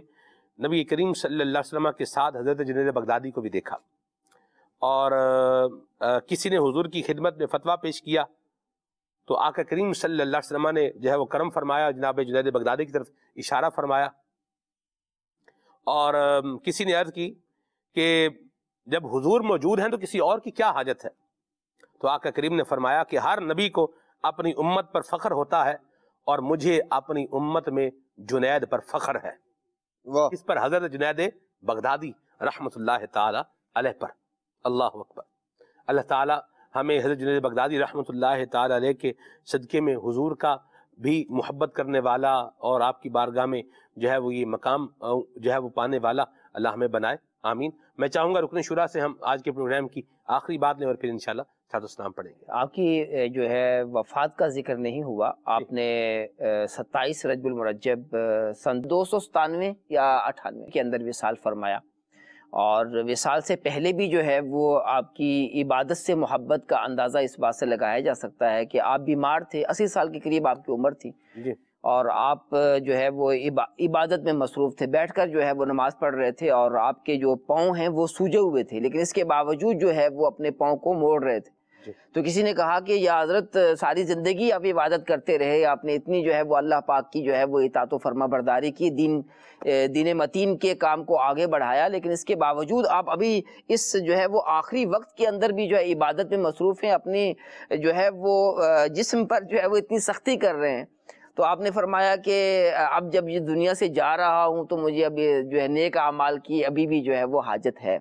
नबी करीम सल्ला के साथ हज़रत जनर बगदादी को भी देखा और आ, किसी ने हुजूर की खिदमत में फतवा पेश किया तो आका करीम अलैहि वसल्लम ने जो है वो करम फरमाया जनाब जुनैद बगदादी की तरफ इशारा फरमाया और किसी ने अर्ज की कि जब हुजूर मौजूद हैं तो किसी और की क्या हाजत है तो आका करीम ने फरमाया कि हर नबी को अपनी उम्मत पर फख्र होता है और मुझे अपनी उम्मत में जुनेद पर फख्र है इस पर हजरत जुनेद बगदादी रहमत पर अल्लाह अकबर अल्लाह ताला हमें हजरत जुनेद बगदादी रहमत के सदक़े में हुजूर का भी मोहब्बत करने वाला और आपकी बारगाह में जो है वो ये मकाम जो है वो पाने वाला अल्लाह हमें बनाए आमीन मैं चाहूँगा रुकन शुरा से हम आज के प्रोग्राम की आखिरी बात लें और फिर इनशाला सातुस्लाम पढ़ेंगे आपकी जो है वफात का जिक्र नहीं हुआ आपने सत्ताईस रजबुलमरजब सन दो सौ सतानवे या अठानवे के अंदर विशाल फरमाया और विसाल से पहले भी जो है वो आपकी इबादत से मोहब्बत का अंदाज़ा इस बात से लगाया जा सकता है कि आप बीमार थे अस्सी साल के करीब आपकी उम्र थी जी। और आप जो है वो इबा, इबादत में मसरूफ़ थे बैठकर जो है वो नमाज़ पढ़ रहे थे और आपके जो पाँव हैं वो सूजे हुए थे लेकिन इसके बावजूद जो है वो अपने पाँव को मोड़ रहे थे तो किसी ने कहा कि यह हजरत सारी ज़िंदगी आप इबादत करते रहे आपने इतनी जो है वो अल्लाह पाक की जो है वो इतात फरमा बरदारी की दीन दीन मतीन के काम को आगे बढ़ाया लेकिन इसके बावजूद आप अभी इस जो है वो आखिरी वक्त के अंदर भी जो है इबादत में मसरूफ़ हैं अपनी जो है वो जिसम पर जो है वो इतनी सख्ती कर रहे हैं तो आपने फरमाया कि अब जब ये दुनिया से जा रहा हूँ तो मुझे अब जो है नेक अमाल की अभी भी जो है वो हाजत है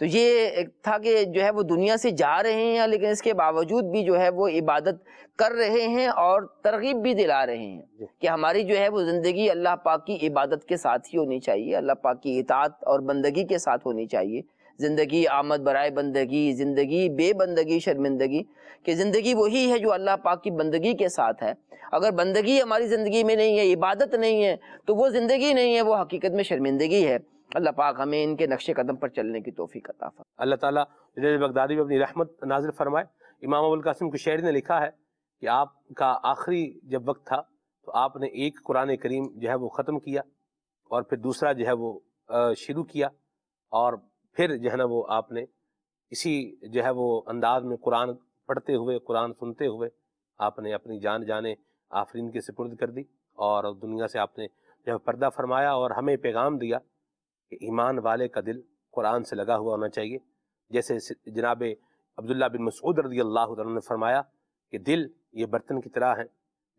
तो ये था कि जो है वो दुनिया से जा रहे हैं लेकिन इसके बावजूद भी जो है वो इबादत कर रहे हैं और तरगीब भी दिला रहे हैं कि हमारी जो है वो ज़िंदगी अल्लाह पाक की इबादत के साथ ही होनी चाहिए अल्लाह पाक की इतात और बंदगी के साथ होनी चाहिए ज़िंदगी आमद बरए बंदगी ज़िंदगी बेबंदगी शर्मिंदगी कि ज़िंदगी वही है जो अल्लाह पाक की बंदगी के साथ है अगर बंदगी हमारी ज़िंदगी में नहीं है इबादत नहीं है तो वो ज़िंदगी नहीं है वो हकीकत में शर्मिंदगी है अल्लाह पाक हमें इनके नक्शे कदम पर चलने की तोफ़ी अता अल्लाह ताला बगदादी में अपनी रहमत नाजिल फरमाए इमाम अबुल कासिम कुशैर ने लिखा है कि आपका आखिरी जब वक्त था तो आपने एक कुरान करीम जो है वो ख़त्म किया और फिर दूसरा जो है वो शुरू किया और फिर जो है ना वो आपने इसी जो है वो अंदाज में कुरान पढ़ते हुए कुरान सुनते हुए आपने अपनी जान जाने आफरीन के सुपुर्द कर दी और दुनिया से आपने जो पर्दा फरमाया और हमें पैगाम दिया कि ईमान वाले का दिल कुरान से लगा हुआ होना चाहिए जैसे जनाब अब्दुल्ला बिन मसूद रदी अल्लाह ने फरमाया कि दिल ये बर्तन की तरह है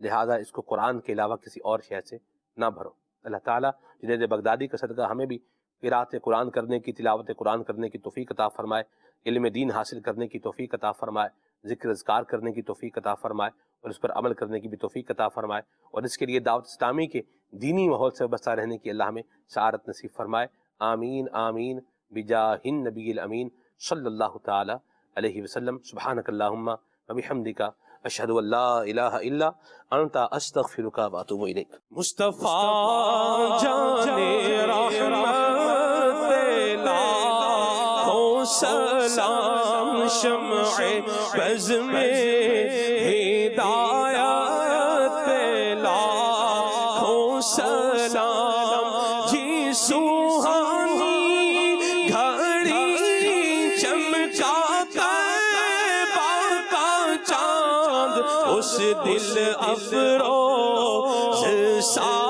लिहाजा इसको कुरान के अलावा किसी और शहर से ना भरो अल्लाह ताला जुनेद बगदादी का सदका हमें भी किरात कुरान करने की तिलावत कुरान करने की तोफ़ी कता फ़रमाए इल्म दीन हासिल करने की तोफ़ी कता फ़रमाए जिक्र अजगार करने की तोफ़ी कता फ़रमाए और इस पर अमल करने की भी तोफ़ी कता फ़रमाए और इसके लिए दावत इस्लामी के दीनी माहौल से बसा रहने की अल्लाह में सारत नसीब फरमाए आमीन आमीन बिजाहिन नबी अमीन सल्ला तसलम सुबहानकल्लाम्मा अभी हमदिका अशहद अनता अस्तगफिरुका वातुबु इलैक मुस्तफा जाने रहमत हो सलाम शम्ए बज़्म हिदायत दिल अफरोज सा